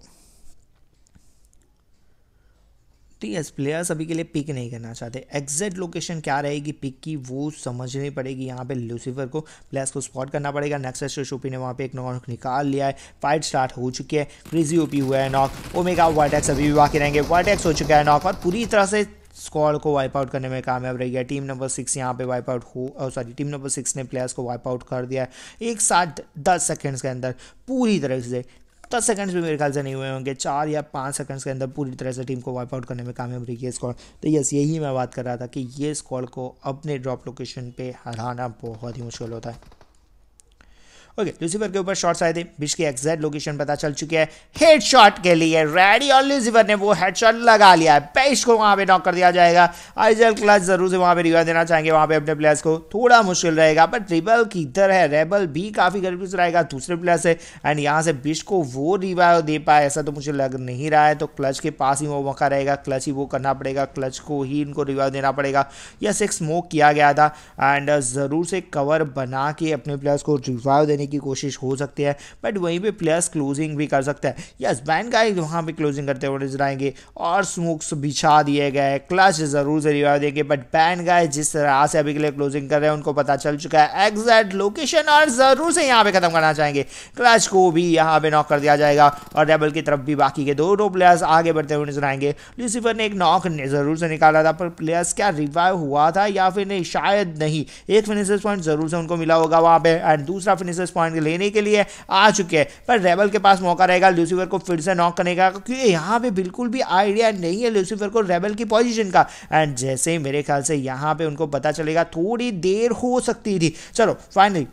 तो ये प्लेयर्स अभी के लिए पिक नहीं करना चाहते एग्जैक्ट लोकेशन क्या रहेगी पिक की वो समझनी पड़ेगी यहाँ पे लूसीफर को प्लेयर्स को स्पॉट करना पड़ेगा नेक्स्ट शोपी ने वहाँ पे एक नॉक निकाल लिया है फाइट स्टार्ट हो चुकी है क्रीजी ओपी हुआ है नॉक ओमेगा वाइटैक्स अभी भी बाकी रहेंगे वाइटैक्स हो चुका है नॉक और पूरी तरह से स्कॉल को वाइप आउट करने में कामयाब रही है टीम नंबर सिक्स यहाँ पे वाइप आउट हो सॉरी टीम नंबर सिक्स ने प्लेयर्स को वाइप आउट कर दिया है एक साथ दस सेकेंड्स के अंदर पूरी तरह से दस सेकंड्स भी मेरे ख्याल से नहीं हुए होंगे चार या पाँच सेकंड्स के अंदर पूरी तरह से टीम को वाइप आउट करने में कामयाब रही है स्क्वाड तो यस यही मैं बात कर रहा था कि ये स्क्वाड को अपने ड्रॉप लोकेशन पर हराना बहुत ही मुश्किल होता है ओके लूसीफर के ऊपर शॉट्स आए थे बिश की एग्जैक्ट लोकेशन पता चल चुकी है हेड शॉट के लिए रेडी और लूसीफर ने वो हेड शॉट लगा लिया है बेश को वहाँ पे नॉक कर दिया जाएगा आइजल क्लास जरूर से वहाँ पे रिवाइव देना चाहेंगे वहाँ पे अपने प्लेयर्स को थोड़ा मुश्किल रहेगा बट रिबल किधर है रेबल भी काफ़ी गरीब से रहेगा दूसरे प्लेयर से एंड यहाँ से बिश को वो रिवाइव दे पाए ऐसा तो मुझे लग नहीं रहा है तो क्लच के पास ही वो मौका रहेगा क्लच ही वो करना पड़ेगा क्लच को ही इनको रिवाइव देना पड़ेगा यस एक स्मोक किया गया था एंड ज़रूर से कवर बना के अपने प्लेयर्स को रिवाइव देने देने की कोशिश हो सकती है बट वहीं पर प्लेयर्स क्लोजिंग भी कर सकता है यस बैन का एक वहाँ पर क्लोजिंग करते हुए नजर आएंगे और स्मोक्स बिछा दिए गए क्लच ज़रूर से जरिया देंगे बट बैन गाय जिस तरह से अभी के लिए क्लोजिंग कर रहे हैं उनको पता चल चुका है एग्जैक्ट लोकेशन और ज़रूर से यहाँ पे ख़त्म करना चाहेंगे क्लच को भी यहाँ पे नॉक कर दिया जाएगा और रेबल की तरफ भी बाकी के दोनों प्लेयर्स आगे बढ़ते हुए नजर आएंगे लूसीफर ने एक नॉक ज़रूर से निकाला था पर प्लेयर्स क्या रिवाइव हुआ था या फिर नहीं शायद नहीं एक फिनिशर्स पॉइंट ज़रूर से उनको मिला होगा वहाँ पे एंड दूसरा फिनिशर्स बोनस पॉइंट लेने के लिए आ चुके हैं पर रेबल के पास मौका रहेगा लूसीफर को फिर से नॉक करने का क्योंकि यहाँ पे बिल्कुल भी आइडिया नहीं है लूसीफर को रेबल की पोजीशन का एंड जैसे ही मेरे ख्याल से यहाँ पे उनको पता चलेगा थोड़ी देर हो सकती थी चलो फाइनली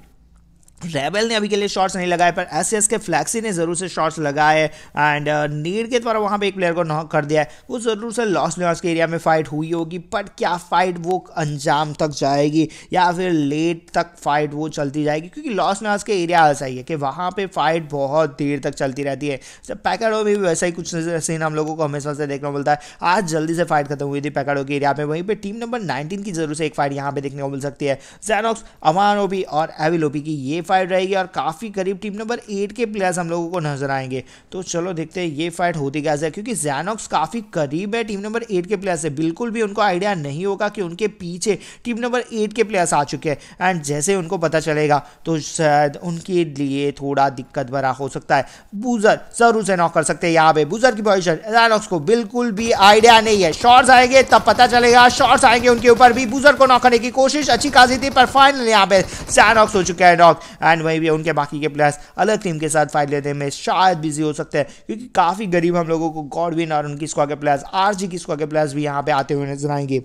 रेबल ने अभी के लिए शॉट्स नहीं लगाए पर एस एस के फ्लैक्सी ने ज़रूर से शॉट्स लगाए एंड नीड uh, के द्वारा वहाँ पे एक प्लेयर को नॉक कर दिया है वो ज़रूर से लॉस लॉस के एरिया में फाइट हुई होगी बट क्या फाइट वो अंजाम तक जाएगी या फिर लेट तक फाइट वो चलती जाएगी क्योंकि लॉस लॉस के एरिया ऐसा ही है कि वहाँ पर फाइट बहुत देर तक चलती रहती है जब पैकेड़ो में भी वैसा ही कुछ सीन हम लोगों को हमेशा से देखने को मिलता है आज जल्दी से फाइट खत्म हुई थी पैकेडो के एरिया में वहीं पर टीम नंबर नाइनटीन की जरूर से एक फाइट यहाँ पर देखने को मिल सकती है जैनॉक्स अमानोबी और एविलोबी की ये फाइट रहेगी और काफ़ी करीब टीम नंबर एट के प्लेयर्स हम लोगों को नजर आएंगे तो चलो देखते हैं ये फाइट होती कैसे है क्योंकि जैनॉक्स काफ़ी करीब है टीम नंबर एट के प्लेयर्स से बिल्कुल भी उनको आइडिया नहीं होगा कि उनके पीछे टीम नंबर एट के प्लेयर्स आ चुके हैं एंड जैसे उनको पता चलेगा तो शायद उनके लिए थोड़ा दिक्कत भरा हो सकता है बूजर जरूर से नॉक कर सकते हैं यहाँ पे बूजर की पोजिशन जैनॉक्स को बिल्कुल भी आइडिया नहीं है शॉर्ट्स आएंगे तब पता चलेगा शॉर्ट्स आएंगे उनके ऊपर भी बूजर को नॉक करने की कोशिश अच्छी खासी थी पर फाइनल यहाँ पे जैनॉक्स हो चुका है नॉक एंड वहीं भी उनके बाकी के प्लेयर्स अलग टीम के साथ फाइट लेने में शायद बिजी हो सकते हैं क्योंकि काफ़ी गरीब हम लोगों को गॉडविन और उनकी स्क्वा के प्लेयर्स आर की स्क्वा के प्लेयर्स भी यहाँ पे आते हुए नजर आएंगे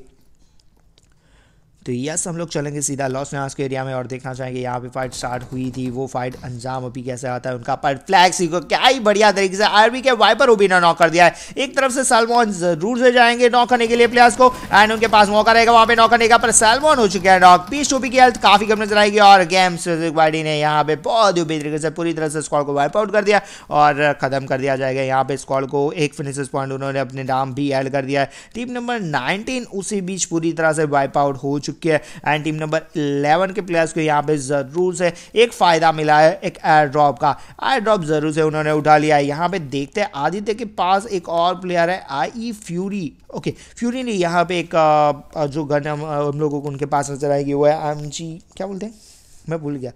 तो यस हम लोग चलेंगे सीधा लॉस नास के एरिया में और देखना चाहेंगे यहाँ पे फाइट स्टार्ट हुई थी वो फाइट अंजाम अभी कैसे आता है उनका पर फ्लैग सीखो क्या ही बढ़िया तरीके से आरबी के वाइपर ओबी ने नॉक कर दिया है एक तरफ से सलमोन जरूर से जाएंगे नॉक करने के लिए प्लेयर्स को एंड उनके पास मौका रहेगा वहाँ पे नॉक करने का पर सलमोन हो चुका है नॉक पीस टोपी की हेल्थ काफी कम नजर आएगी और गेम्स बाडी ने यहाँ पे बहुत ही तरीके से पूरी तरह से स्कॉल को वाइप आउट कर दिया और खत्म कर दिया जाएगा यहाँ पे स्कॉल को एक फिनिश पॉइंट उन्होंने अपने नाम भी एड कर दिया है टीम नंबर नाइनटीन उसी बीच पूरी तरह से वाइप आउट हो चुकी चुकी है एंड टीम नंबर इलेवन के प्लेयर्स को यहाँ पे ज़रूर से एक फ़ायदा मिला है एक एयर ड्रॉप का एयर ड्रॉप ज़रूर से उन्होंने उठा लिया है यहाँ पे देखते हैं आदित्य के पास एक और प्लेयर है आई फ्यूरी ओके फ्यूरी ने यहाँ पे एक जो गन हम लोगों को उनके पास नजर आएगी वो है एम क्या बोलते हैं मैं भूल गया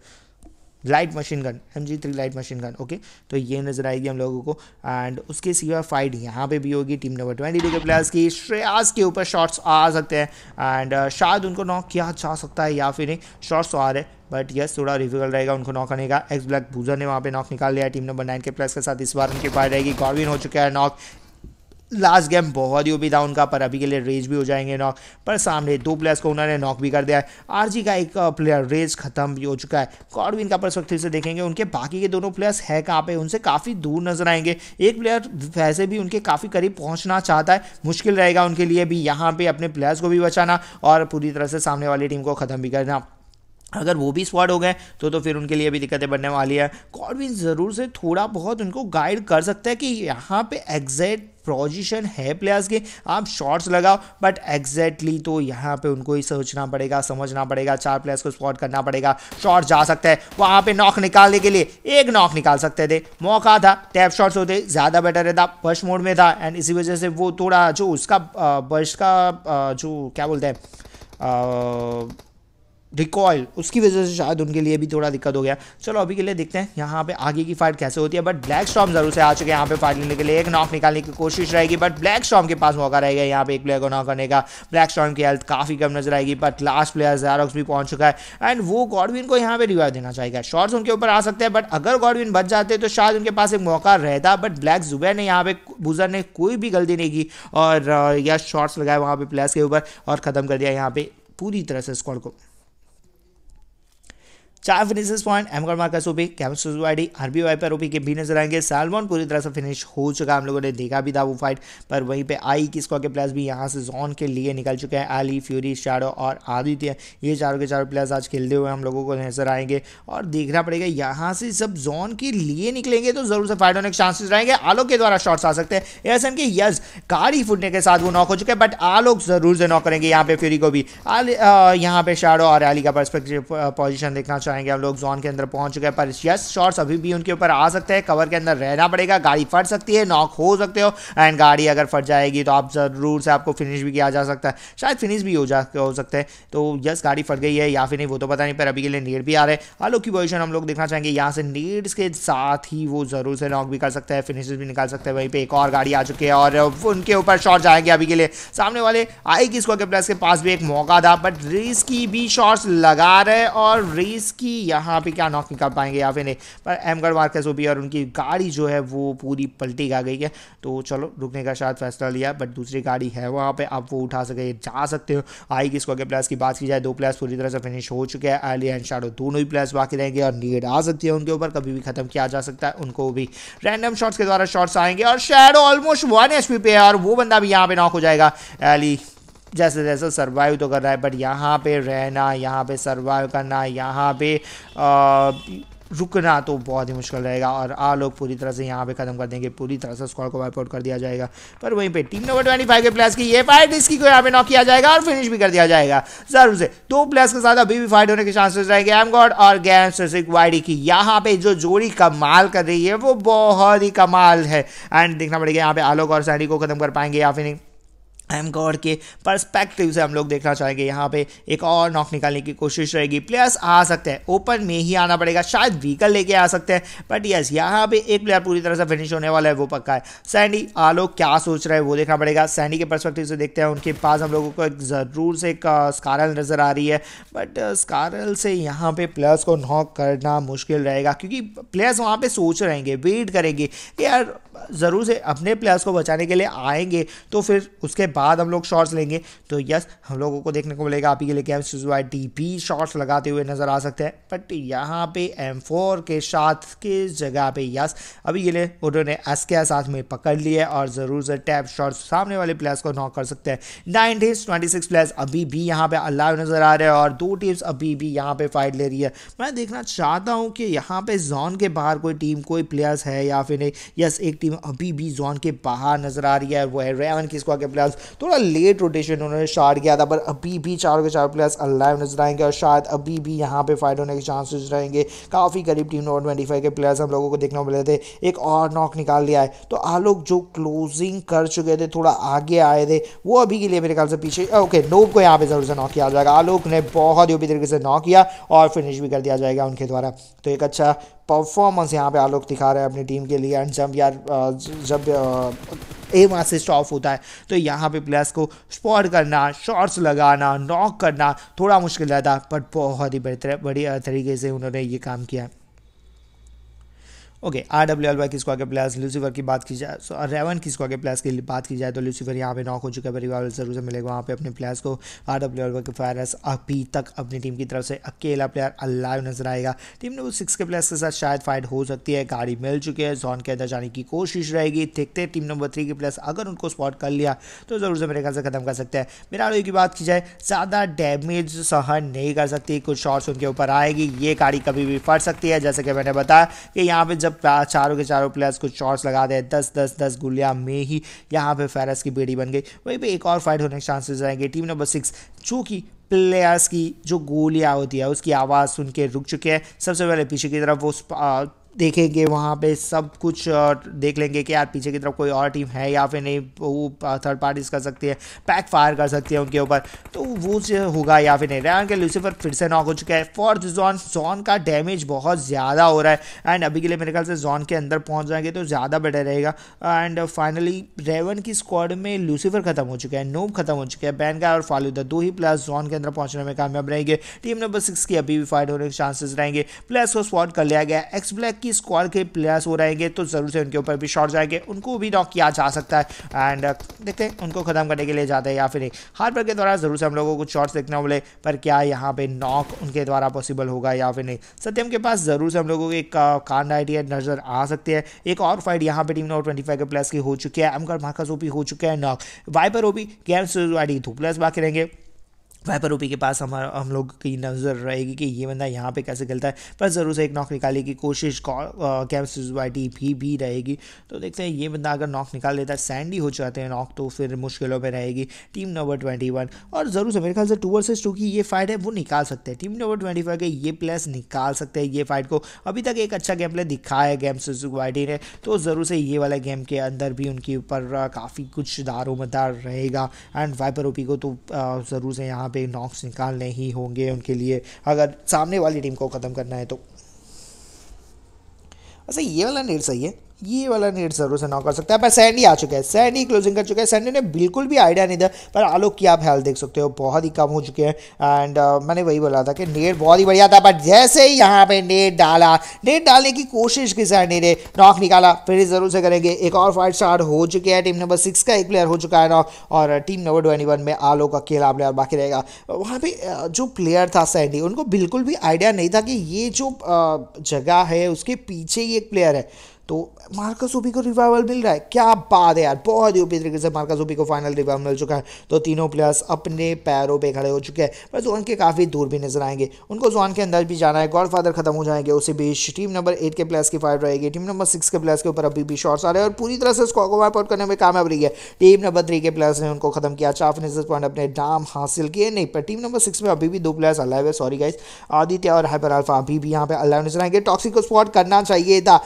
light machine gun M G three light machine gun okay तो ये नजर आएगी हम लोगों को एंड उसके सिवा फाइट यहाँ पे भी होगी टीम नंबर ट्वेंटी के प्लेयर्स की श्रेयास के ऊपर शॉट्स आ सकते हैं एंड uh, शायद उनको नॉक किया जा सकता है या फिर नहीं शॉट्स तो आ रहे बट यस थोड़ा डिफिकल्ट रहेगा उनको नॉक करने का एक्स ब्लैक भूजा ने वहाँ पे नॉक निकाल लिया टीम नंबर नाइन के प्लेयर्स के साथ इस बार उनकी फाइट रहेगी गॉर्विन हो चुका है नॉक लास्ट गेम बहुत ही था उनका पर अभी के लिए रेज भी हो जाएंगे नॉक पर सामने दो प्लेयर्स को उन्होंने नॉक भी कर दिया है आरजी का एक प्लेयर रेज खत्म भी हो चुका है कॉर्विन का परस्पेक्टिव से देखेंगे उनके बाकी के दोनों प्लेयर्स है कहाँ पे उनसे काफ़ी दूर नजर आएंगे एक प्लेयर वैसे भी उनके काफ़ी करीब पहुँचना चाहता है मुश्किल रहेगा उनके लिए भी यहाँ पर अपने प्लेयर्स को भी बचाना और पूरी तरह से सामने वाली टीम को ख़त्म भी करना अगर वो भी स्वाड हो गए तो तो फिर उनके लिए भी दिक्कतें बनने वाली है कॉर्विन ज़रूर से थोड़ा बहुत उनको गाइड कर सकता है कि यहाँ पे एग्जैक्ट पोजिशन है प्लेयर्स की आप शॉट्स लगाओ बट एग्जैक्टली तो यहाँ पे उनको ही सोचना पड़ेगा समझना पड़ेगा चार प्लेयर्स को स्पॉट करना पड़ेगा शॉट जा सकता है वहाँ पे नॉक निकालने के लिए एक नॉक निकाल सकते थे मौका था टैप शॉट्स होते ज़्यादा बेटर रहता बर्श मोड में था एंड इसी वजह से वो थोड़ा जो उसका बर्श का जो क्या बोलते हैं रिकॉल उसकी वजह से शायद उनके लिए भी थोड़ा दिक्कत हो गया चलो अभी के लिए देखते हैं यहाँ पे आगे की फाइट कैसे होती है बट ब्लैक स्टॉम जरूर से आ चुके हैं यहाँ पे फाइट लेने के लिए एक नॉक निकालने की कोशिश रहेगी बट ब्लैक स्टॉम के पास मौका रहेगा यहाँ पे एक प्लेयर को नॉक करने का ब्लैक स्टॉम की हेल्थ काफ़ी कम नजर आएगी बट लास्ट प्लेयर जैरोक्स भी पहुंच चुका है एंड वो गॉडविन को यहाँ पे रिवाइव देना चाहेगा शॉर्ट्स उनके ऊपर आ सकते हैं बट अगर गॉडविन बच जाते तो शायद उनके पास एक मौका रहता बट ब्लैक जुबैर ने यहाँ पे बुजर ने कोई भी गलती नहीं की और uh, यह शॉर्ट्स लगाए वहाँ पे प्लेयर्स के ऊपर और ख़त्म कर दिया यहाँ पे पूरी तरह से स्क्वाड को चार फिनिश पॉइंट एमगढ़ मार्कस ओपी कैमन सुजुआडी वाई पर ओपी के भी नजर आएंगे सालमोन पूरी तरह से फिनिश हो चुका हम लोगों ने देखा भी था वो फाइट पर वहीं पे आई की स्कॉ के प्लेयर्स भी यहाँ से जोन के लिए निकल चुके हैं आली फ्यूरी शाडो और आदित्य ये चारों के चारों प्लेयर्स आज खेलते हुए हम लोगों को नजर आएंगे और देखना पड़ेगा यहाँ से सब जोन के लिए निकलेंगे तो जरूर से फाइट होने के चांसेस रहेंगे आलोक के द्वारा शॉर्ट्स आ सकते हैं एस के यस गाड़ी फूटने के साथ वो नॉक हो चुके हैं बट आलोक जरूर से नॉक करेंगे यहाँ पे फ्यूरी को भी यहाँ पे शाडो और आली का पर्सपेक्टिव पोजिशन देखना चाहेंगे हम लोग जोन के अंदर पहुंच चुके हैं पर यस शॉर्ट्स अभी भी उनके ऊपर आ सकते हैं कवर के अंदर रहना पड़ेगा गाड़ी फट सकती है नॉक हो सकते हो एंड गाड़ी अगर फट जाएगी तो आप ज़रूर से आपको फिनिश भी किया जा सकता है शायद फिनिश भी हो जा हो सकते हैं तो यस गाड़ी फट गई है या फिर नहीं वो तो पता नहीं पर अभी के लिए नीड भी आ रहे हैं आलो की पोजिशन हम लोग देखना चाहेंगे यहाँ से नीड्स के साथ ही वो ज़रूर से नॉक भी कर सकता है फिनिश भी निकाल सकते हैं वहीं पर एक और गाड़ी आ चुकी है और उनके ऊपर शॉर्ट जाएंगे अभी के लिए सामने वाले आई की के प्लस के पास भी एक मौका था बट रेस की भी शॉर्ट्स लगा रहे और रेस की यहाँ पे क्या नॉक निकाल पाएंगे या फिर नहीं पर एमगढ़ मार्केस वो भी और उनकी गाड़ी जो है वो पूरी पलटी आ गई है तो चलो रुकने का शायद फैसला लिया बट दूसरी गाड़ी है वहाँ पर आप वो उठा सके जा सकते हो आई की स्क्वाड के की बात की जाए दो प्लेयर्स पूरी तरह से फिनिश हो चुके हैं आलिया एंड शाडो दोनों ही प्लेयर्स बाकी रहेंगे और नीड आ सकती है उनके ऊपर कभी भी खत्म किया जा सकता है उनको भी रैंडम शॉट्स के द्वारा शॉट्स आएंगे और शेडो ऑलमोस्ट वन एच पे है और वो बंदा भी यहाँ पे नॉक हो जाएगा एली जैसे जैसे सर्वाइव तो कर रहा है बट यहाँ पे रहना यहाँ पे सर्वाइव करना यहाँ पे रुकना तो बहुत ही मुश्किल रहेगा और आ लोग पूरी तरह से यहाँ पे खत्म कर देंगे पूरी तरह से स्कॉल को वाइपआउट कर दिया जाएगा पर वहीं पे टीम नंबर ट्वेंटी फाइव के प्लस की ये फाइट इसकी को यहाँ पे नॉक किया जाएगा और फिनिश भी कर दिया जाएगा जरूर से दो प्लस के साथ अभी भी फाइट होने के चांसेस रहेंगे एम गॉड और गैम स्ट्रेसिक वाइडी की यहाँ पे जो जोड़ी कमाल कर रही है वो बहुत ही कमाल है एंड देखना पड़ेगा यहाँ पे आलोक और सैडी को खत्म कर पाएंगे या फिर नहीं एम गॉड के परस्पेक्टिव से हम लोग देखना चाहेंगे यहाँ पे एक और नॉक निकालने की कोशिश रहेगी प्लेयर्स आ सकते हैं ओपन में ही आना पड़ेगा शायद व्हीकल लेके आ सकते हैं बट यस यहाँ पे एक प्लेयर पूरी तरह से फिनिश होने वाला है वो पक्का है सैंडी आलो क्या सोच रहे हैं वो देखना पड़ेगा सैंडी के परस्पेक्टिव से देखते हैं उनके पास हम लोगों को एक ज़रूर से एक स्कारल नज़र आ रही है बट स्कारल से यहाँ पर प्लेयर्स को नॉक करना मुश्किल रहेगा क्योंकि प्लेयर्स वहाँ पर सोच रहेंगे वेट करेंगे कि यार ज़रूर से अपने प्लेयर्स को बचाने के लिए आएंगे तो फिर उसके बाद हम लोग शॉर्ट्स लेंगे तो यस हम लोगों को देखने को मिलेगा आप ही के लिए कैम सुजुआ डी पी शॉर्ट्स लगाते हुए नज़र आ सकते हैं बट यहाँ पे एम फोर के साथ के जगह पे यस अभी के लिए उन्होंने एस के साथ में पकड़ है और ज़रूर से टैप शॉर्ट्स सामने वाले प्लेयर्स को नॉक कर सकते हैं nine teams twenty six players अभी भी यहाँ पर अल्लाह नज़र आ रहे हैं और दो टीम्स अभी भी यहाँ पर फाइट ले रही है मैं देखना चाहता हूँ कि यहाँ पर जोन के बाहर कोई टीम कोई प्लेयर्स है या फिर नहीं यस एक टीम टीम अभी भी जोन के बाहर नजर आ रही है वो है रेवन की स्क्वाड के प्लेयर्स थोड़ा लेट रोटेशन उन्होंने स्टार्ट किया था पर अभी भी चारों के चारों प्लेयर्स अलाइव नजर आएंगे और शायद अभी भी यहाँ पे फाइट होने के चांसेस रहेंगे काफ़ी करीब टीम नंबर ट्वेंटी फाइव के प्लेयर्स हम लोगों को देखने मिले थे एक और नॉक निकाल लिया है तो आलोक जो क्लोजिंग कर चुके थे थोड़ा आगे आए थे वो अभी के लिए मेरे ख्याल से पीछे ओके नोब को यहाँ पे ज़रूर से नॉक किया जाएगा आलोक ने बहुत ही तरीके से नॉक किया और फिनिश भी कर दिया जाएगा उनके द्वारा तो एक अच्छा परफॉर्मेंस यहाँ पे आलोक दिखा रहे हैं अपनी टीम के लिए एंड जब यार जब एम असिस्ट ऑफ होता है तो यहाँ पे प्लेयर्स को स्पॉट करना शॉट्स लगाना नॉक करना थोड़ा मुश्किल रहता बट बहुत ही बेहतर बढ़िया तरीके से उन्होंने ये काम किया okay R W L Y किसको आगे प्लस लूसीफर की बात की जाए सो रेवन किसको आगे प्लस की बात की जाए तो लूसीफर यहाँ पे नॉक हो चुका है परिवार जरूर से मिलेगा वहाँ पे अपने प्लेयर्स को आर डब्ल्यू एल वाई के फायरस अभी तक अपनी टीम की तरफ से अकेला प्लेयर अलाइव नजर आएगा टीम ने वो सिक्स के प्लेयर्स के साथ शायद फाइट हो सकती है गाड़ी मिल चुकी है जोन के अंदर जाने की कोशिश रहेगी देखते टीम नंबर थ्री के प्लेयर्स अगर उनको स्पॉट कर लिया तो ज़रूर से मेरे ख्याल से खत्म कर सकते हैं मेरा की बात की जाए ज़्यादा डैमेज सहन नहीं कर सकती कुछ शॉर्ट्स उनके ऊपर आएगी ये गाड़ी कभी भी फट सकती है जैसे कि मैंने बताया कि यहाँ पर जब चारों के चारों प्लेयर्स को शॉर्ट्स लगा दे दस दस दस गुलिया में ही यहाँ पे फेरस की बेड़ी बन गई वहीं पर एक और फाइट होने के चांसेस रहेंगे टीम नंबर सिक्स जो कि प्लेयर्स की जो गोलियाँ होती है उसकी आवाज़ सुन के रुक चुके हैं सबसे पहले पीछे की तरफ वो देखेंगे वहाँ पे सब कुछ देख लेंगे कि यार पीछे की तरफ कोई और टीम है या फिर नहीं वो थर्ड पार्टीज कर सकती है पैक फायर कर सकती है उनके ऊपर तो वो होगा या फिर नहीं रैन के लूसीफर फिर से नॉक हो चुका है फॉर जॉन जॉन का डैमेज बहुत ज़्यादा हो रहा है एंड अभी के लिए मेरे ख्याल से जॉन के अंदर पहुँच जाएंगे तो ज़्यादा बेटर रहेगा एंड फाइनली रेवन की स्क्वाड में लूसीफर खत्म हो चुका है नोब खत्म हो चुका है बैनगा और फालूदा दो ही प्लस जॉन के अंदर पहुँचने में कामयाब रहेंगे टीम नंबर सिक्स की अभी भी फाइट होने के चांसेस रहेंगे प्लस को स्पॉट कर लिया गया एक्स ब्लैक की की स्क्वाड के प्लेयर्स हो रहेंगे तो ज़रूर से उनके ऊपर भी शॉट जाएंगे उनको भी नॉक किया जा सकता है एंड uh, देखते हैं उनको ख़त्म करने के लिए जाते हैं या फिर हार पर के द्वारा ज़रूर से हम लोगों को कुछ शॉट्स देखना मिले पर क्या यहाँ पे नॉक उनके द्वारा पॉसिबल होगा या फिर नहीं सत्यम के पास ज़रूर से हम लोगों की एक कांड आइडिया नज़र आ सकती है एक और फाइट यहाँ पे टीम नंबर ट्वेंटी फाइव के प्लस की हो चुकी है एमकर मार्कस ओपी हो चुके हैं नॉक वाइपर ओपी गेम्स धूप प्लस बाकी रहेंगे वाइपर ओपी के पास हमारा हम लोग की नज़र रहेगी कि ये बंदा यहाँ पे कैसे खेलता है पर ज़रूर से एक नॉक निकालने की कोशिश कैम्स वाइटी भी भी रहेगी तो देखते हैं ये बंदा अगर नॉक निकाल लेता है सैंडी हो जाते हैं नॉक तो फिर मुश्किलों में रहेगी टीम नंबर ट्वेंटी वन और ज़रूर से मेरे ख्याल से टू वर्सेज टू की ये फाइट है वो निकाल सकते हैं टीम नंबर ट्वेंटी फाइव के ये प्लेस निकाल सकते हैं ये फाइट को अभी तक एक अच्छा गेम प्ले दिखा है गेम सुजुवाइटी ने तो ज़रूर से ये वाला गेम के अंदर भी उनके ऊपर काफ़ी कुछ दारोमदार रहेगा एंड वाइपर ओपी को तो ज़रूर से यहाँ पर पे नॉक्स निकालने ही होंगे उनके लिए अगर सामने वाली टीम को ख़त्म करना है तो अच्छा ये वाला नेट सही है ये वाला नेट जरूर से ना कर सकता है पर सैंडी आ चुका है सैंडी क्लोजिंग कर चुका है सैंडी ने बिल्कुल भी आइडिया नहीं दिया पर आलोक की आप हेल्थ देख सकते हो बहुत ही कम हो चुके हैं एंड uh, मैंने वही बोला था कि नेट बहुत ही बढ़िया था बट जैसे ही यहाँ पे नेट डाला नेट डालने की कोशिश की सैंडी ने नॉक निकाला फिर जरूर से करेंगे एक और फाइट स्टार्ट हो चुके हैं टीम नंबर सिक्स का एक प्लेयर हो चुका है नॉक और टीम नंबर ट्वेंटी में आलोक अकेला प्लेयर बाकी रहेगा वहाँ पर uh, जो प्लेयर था सैंडी उनको बिल्कुल भी आइडिया नहीं था कि ये जो uh, जगह है उसके पीछे ही एक प्लेयर है तो मार्कस ओबी को रिवाइवल मिल रहा है क्या बात है यार बहुत ही ओपी तरीके से मार्कस ओबी को फाइनल रिवाइवल मिल चुका है तो तीनों प्लेयर्स अपने पैरों पे खड़े हो चुके हैं पर जोन के काफ़ी दूर भी नजर आएंगे उनको जोन के अंदर भी जाना है गॉड फादर खत्म हो जाएंगे उसी बीच टीम नंबर एट के प्लेयर्स की फाइट रहेगी टीम नंबर सिक्स के प्लेयर्स के ऊपर अभी भी शॉर्ट्स आ रहे हैं और पूरी तरह से स्कॉक को आउट करने में कामयाब रही है टीम नंबर थ्री के प्लेयर्स ने उनको खत्म किया चाफ ने पॉइंट अपने नाम हासिल किए नहीं पर टीम नंबर सिक्स में अभी भी दो प्लेयर्स अलाइव है सॉरी गाइज आदित्य और हाइपर अल्फा अभी भी यहाँ पे अलाइव नजर आएंगे टॉक्सिक को स्पॉट करना चाहिए था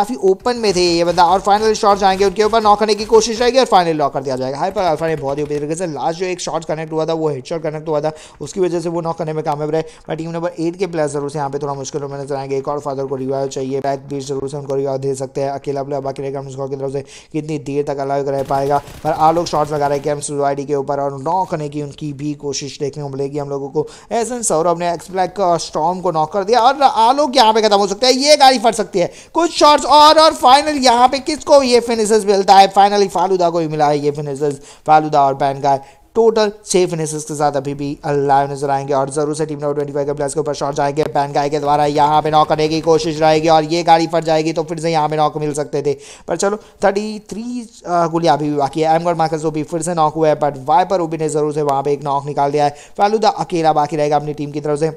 काफ़ी ओपन में थे ये बंदा और फाइनल शॉट जाएंगे उनके ऊपर नॉक करने की कोशिश रहेगी और फाइनल लॉक कर दिया जाएगा हाई पर अल्फा ने बहुत ही तरीके से लास्ट जो एक शॉट कनेक्ट हुआ था वो हेड शॉट कनेक्ट हुआ था उसकी वजह से वो नॉक करने में कामयाब रहे बट टीम नंबर एट के प्लेयर जरूर से यहाँ पे थोड़ा मुश्किल में नजर आएंगे एक और फादर को रिवाइव चाहिए बैक बीच जरूर से उनको रिवाइव दे सकते हैं अकेला प्लेयर बाकी रहेगा की तरफ से कितनी देर तक अलाउ रह पाएगा पर आ लोग शॉर्ट्स लगा रहे कैम्प सोसाइटी के ऊपर और नॉक करने की उनकी भी कोशिश देखने को मिलेगी हम लोगों को ऐसे सौरभ ने एक्स ब्लैक स्टॉम को नॉक कर दिया और आ लोग यहाँ पे खत्म हो सकता है ये गाड़ी फट सकती है कुछ शॉर्ट्स और और और फाइनल यहाँ पे किसको ये फिनिशर्स मिलता है फाइनली फालूदा को ही मिला है ये फिनिशर्स फालूदा और पैन का टोटल छः फिनिशेस के साथ अभी भी अल्लाह नजर आएंगे और जरूर से टीम नंबर ट्वेंटी फाइव के प्लेस के ऊपर शॉट जाएंगे पैन गाय के द्वारा यहाँ पे नॉक करने की कोशिश रहेगी और ये गाड़ी फट जाएगी तो फिर से यहाँ पे नॉक मिल सकते थे पर चलो थर्टी थ्री गोलियाँ अभी भी बाकी है एम गॉड मार्कस ओबी फिर से नॉक हुआ है बट वाइपर ओबी ने जरूर से वहाँ पर एक नॉक निकाल दिया है फालूदा अकेला बाकी रहेगा अपनी टीम की तरफ से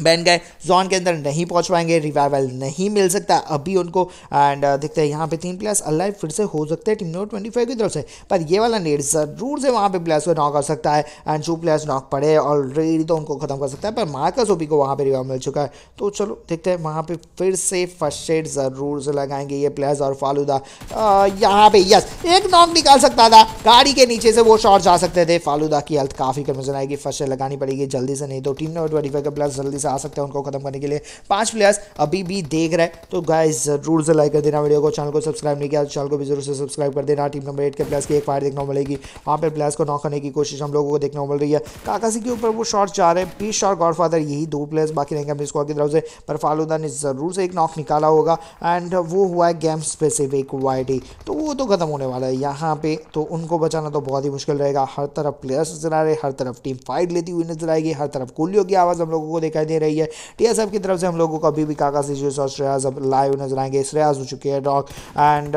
बन गए जोन के अंदर नहीं पहुंच पाएंगे रिवाइवल नहीं मिल सकता अभी उनको एंड uh, देखते हैं यहाँ पे तीन प्लेयर्स अलाइव फिर से हो सकते हैं टीम नंबर ट्वेंटी फाइव की तरफ से पर ये वाला नेट ज़रूर से वहाँ पे प्लेयर्स को नॉक कर सकता है एंड जो प्लेयर्स नॉक पड़े ऑलरेडी तो उनको खत्म कर सकता है पर मार्कस ओबी को वहाँ पर रिवाइव मिल चुका है तो चलो देखते हैं वहाँ पर फिर से फर्स्ट शेड ज़रूर से लगाएंगे ये प्लेयर्स और फालूदा uh, यहाँ पर यस एक नॉक निकाल सकता था गाड़ी के नीचे से वो शॉर्ट जा सकते थे फालूदा की हेल्थ काफ़ी कन्फ्यूजन आएगी फर्स्ट शेड लगानी पड़ेगी जल्दी से नहीं तो टीम नंबर ट्वेंटी फाइव का प्लेयर जल्दी से आ सकते हैं उनको खत्म करने के लिए पांच प्लेयर्स अभी भी देख रहे हैं तो गाइज जरूर से लाइक कर देना वीडियो को चैनल को सब्सक्राइब नहीं किया चैनल तो को भी जरूर से सब्सक्राइब कर देना टीम नंबर एट के प्लेयर्स की एक फायर देखने को मिलेगी वहाँ पर प्लेयर्स को नॉक करने की कोशिश हम लोगों को देखने को मिल रही है काकासी के ऊपर वो शॉर्ट जा रहे हैं बीस शॉट गॉडफादर यही दो प्लेयर्स बाकी रहेंगे अपने स्कॉर की तरफ से पर फालूदा ने ज़रूर से एक नॉक निकाला होगा एंड वो हुआ है गेम स्पेसिफिक वाइडी तो वो तो ख़त्म होने वाला है यहाँ पे तो उनको बचाना तो बहुत ही मुश्किल रहेगा हर तरफ प्लेयर्स नजर आ रहे हर तरफ टीम फाइट लेती हुई नजर आएगी हर तरफ गोलियों की आवाज़ हम लोगों को दिखाई दे रही है टीएसएफ की तरफ से हम लोगों को अभी भी काका से जूस और श्रेयाज अब लाइव नजर आएंगे श्रेयाज हो चुके हैं Dog and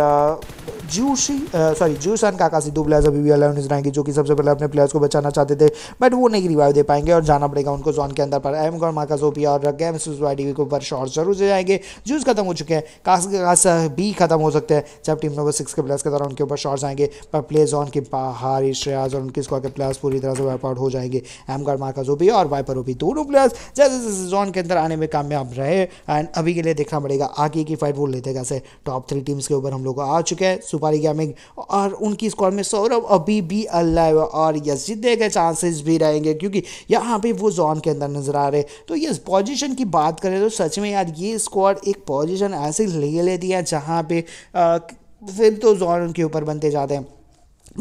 Juicy sorry Juice and Kaka Sidhu players अभी भी अलाइव नजर आएंगे जो कि सबसे पहले अपने प्लेयर्स को बचाना चाहते थे बट वो नहीं रिवाइव दे पाएंगे और जाना पड़ेगा उनको जोन के अंदर पर एम गौर माका सोपिया और गेम सुसवाडी के ऊपर शॉर्ट जरूर जाएंगे जूस खत्म हो चुके हैं काका कास भी खत्म हो सकते हैं जब टीम नंबर सिक्स के प्लेयर्स के दौरान उनके ऊपर शॉर्ट्स आएंगे पर प्ले जोन के बाहर ही श्रेयाज और उनके स्कॉर के प्लेयर्स पूरी तरह से वाइपआउट हो जाएंगे एम गौर माका जोपिया और वाइपर ओपी दोनों प्लेयर्स जैसे सीजन के अंदर आने में कामयाब रहे एंड अभी के लिए देखना पड़ेगा आगे की फाइट वो लेते कैसे टॉप थ्री टीम्स के ऊपर हम लोग आ चुके हैं सुपारी गेमिंग और उनकी स्क्वाड में सौरभ अभी भी अल्लाह और यस जीतने के चांसेस भी रहेंगे क्योंकि यहाँ पे वो जोन के अंदर नजर आ रहे तो यस पॉजिशन की बात करें तो सच में यार ये स्क्वाड एक पॉजिशन ऐसे ले लेती है जहाँ पे फिर तो जोन उनके ऊपर बनते जाते हैं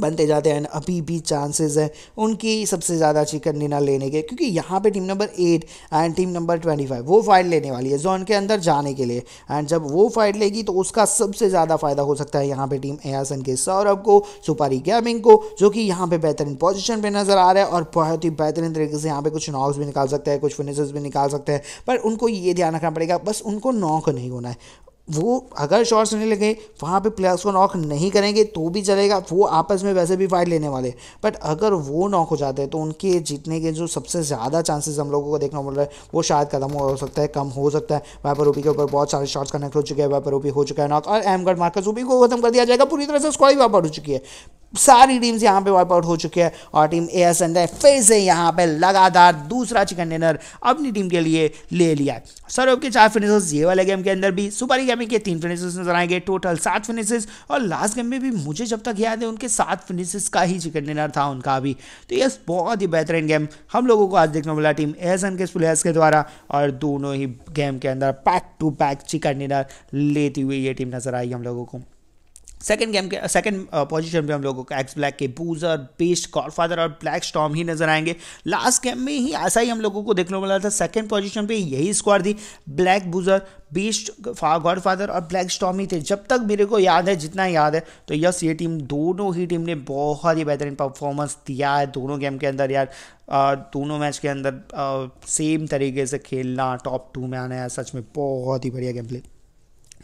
बनते जाते हैं अभी भी चांसेस हैं उनकी सबसे ज़्यादा चिकन निना लेने के क्योंकि यहाँ पे team number eight and team number twenty five वो फाइट लेने वाली है जोन के अंदर जाने के लिए एंड जब वो फाइट लेगी तो उसका सबसे ज़्यादा फ़ायदा हो सकता है यहाँ पे टीम एयासन के सौरभ को सुपारी गैमिंग को जो कि यहाँ पर बेहतरीन पोजिशन पर नज़र आ रहा है और बहुत ही बेहतरीन तरीके से यहाँ पर कुछ नॉक्स भी निकाल सकते हैं कुछ फिनिशेस भी निकाल सकते हैं पर उनको ये ध्यान रखना पड़ेगा बस उनको नॉक नहीं होना है वो अगर शॉर्ट्स नहीं लगे वहाँ पे प्लेयर्स को नॉक नहीं करेंगे तो भी चलेगा वो आपस में वैसे भी फाइट लेने वाले बट अगर वो नॉक हो जाते हैं तो उनके जीतने के जो सबसे ज़्यादा चांसेस हम लोगों को देखना मिल रहा है वो शायद ख़त्म हो सकता है कम हो सकता है वाइपर ओपी के ऊपर बहुत सारे शॉर्ट्स कनेक्ट हो चुके हैं वाइपर ओपी हो चुका है नॉक और एमगढ़ मार्कस ओपी को खत्म कर दिया जाएगा पूरी तरह से स्क्वाई पर हो चुकी है सारी टीम्स यहाँ पे वाइप आउट हो चुकी है और टीम ए एस एन ने फिर से यहाँ पे लगातार दूसरा चिकन डिनर अपनी टीम के लिए ले लिया है सर के चार फिनिशर्स ये वाले गेम के अंदर भी सुपर गेमिंग के तीन फिनिशर्स नजर आएंगे टोटल सात फिनिशेस और लास्ट गेम में भी मुझे जब तक याद है उनके सात फिनिशेस का ही चिकन डिनर था उनका भी तो यस बहुत ही बेहतरीन गेम हम लोगों को आज देखने मिला टीम ए एस एन के प्लेयर्स के द्वारा और दोनों ही गेम के अंदर back to back chicken dinner लेती हुई ये टीम नजर आई हम लोगों को सेकंड गेम के सेकंड पोजीशन uh, पे हम लोगों को एक्स ब्लैक के बूजर बेस्ट गॉडफादर और ब्लैक स्टॉम ही नजर आएंगे लास्ट गेम में ही ऐसा ही हम लोगों को देखने को मिला था सेकंड पोजीशन पे यही स्क्वाड थी ब्लैक बूजर बेस्ट गॉडफादर और ब्लैक स्टॉम ही थे जब तक मेरे को याद है जितना याद है तो यस ये टीम दोनों ही टीम ने बहुत ही बेहतरीन परफॉर्मेंस दिया है दोनों गेम के अंदर यार uh, दोनों मैच के अंदर सेम uh, तरीके से खेलना टॉप टू में आना है सच में बहुत ही बढ़िया गेम प्ले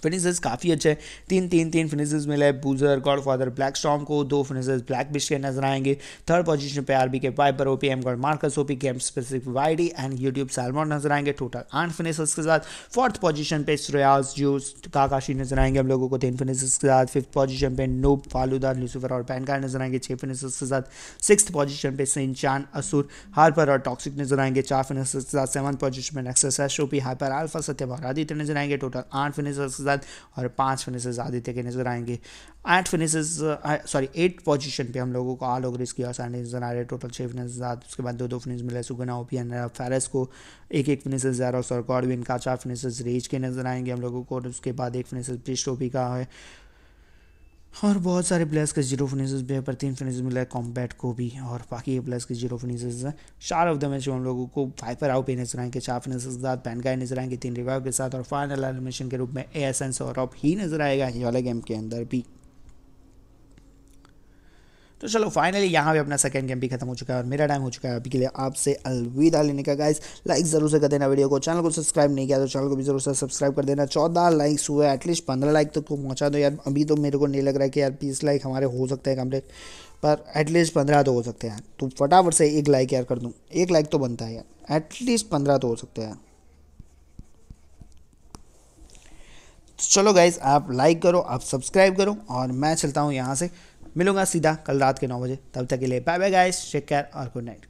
फिनिशेस काफ़ी अच्छे हैं तीन तीन तीन फिनिशेस मिले Boozer Godfather Black Storm को दो फिनिशेस ब्लैक बिश के नजर आएंगे थर्ड पोजीशन पे आरबी के Piper OP M God Marcus OP Game Specific YD and YouTube Salmon नजर आएंगे टोटल आठ फिनिशेस के साथ फोर्थ पोजीशन पे श्रेयास जूस काकाशी नजर आएंगे हम लोगों को तीन फिनिशेस के साथ फिफ्थ पोजीशन पे नूब फालूदा लूसीफर और पैनकार नजर आएंगे छः फिनिशेस के साथ सिक्स पोजिशन पे सिंचान असूर हार्पर और टॉक्सिक नजर आएंगे चार फिनिशेस के साथ सेवन पोजिशन पे Nexus S OP Hyper Alpha सत्यभ और आदित्य नजर आएंगे टोटल आठ फिनिशेस के साथ बाद और पांच फिनिशेज आदित्य के नज़र आएंगे आठ फिनिशेज सॉरी एट पोजीशन पे हम लोगों को आल ओग्रिस की आसानी नजर आ रहे टोटल छः फिनिशेज आते उसके बाद दो दो फिनिश मिले सुगना ओपी ओपियन फेरस को एक एक फिनिशेज जैरोस और गॉडविन का चार फिनिशेज रेज के नज़र आएंगे हम लोगों को और उसके बाद एक फिनिशेज ओपी का है और बहुत सारे प्लेयर्स के जीरो फिनिशेस भी है पर तीन फिनिशेस मिला है कॉम्बैट को भी और बाकी ये प्लेयर्स के जीरो फिनिशेस हैं चार ऑफ द मैच हम लोगों को फाइपर आउट भी नजर आएंगे चार फिनिशेस के साथ पैनगाई नजर आएंगे तीन रिवाइव के साथ और फाइनल एलिमिनेशन के रूप में ए एस एन सौरभ ही नजर आएगा ये वाले गेम के अंदर भी तो चलो फाइनली यहाँ पे अपना सेकंड गेम भी खत्म हो चुका है और मेरा टाइम हो चुका है अभी के लिए आपसे अलविदा लेने का गाइस लाइक जरूर से कर देना वीडियो को चैनल को सब्सक्राइब नहीं किया तो चैनल को भी जरूर से सब्सक्राइब कर देना चौदह लाइक्स हुए एटलीस्ट पंद्रह लाइक तक तो पहुँचा दो यार अभी तो मेरे को नहीं लग रहा है कि यार बीस लाइक हमारे हो सकते हैं कमरे पर एटलीस्ट पंद्रह तो हो सकते हैं तो फटाफट से एक लाइक यार कर दूँ एक लाइक तो बनता है यार एटलीस्ट पंद्रह तो हो सकते हैं तो चलो गाइज आप लाइक करो आप सब्सक्राइब करो और मैं चलता हूँ यहाँ से मिलूंगा सीधा कल रात के नौ बजे तब तक के लिए bye bye guys take care और गुड नाइट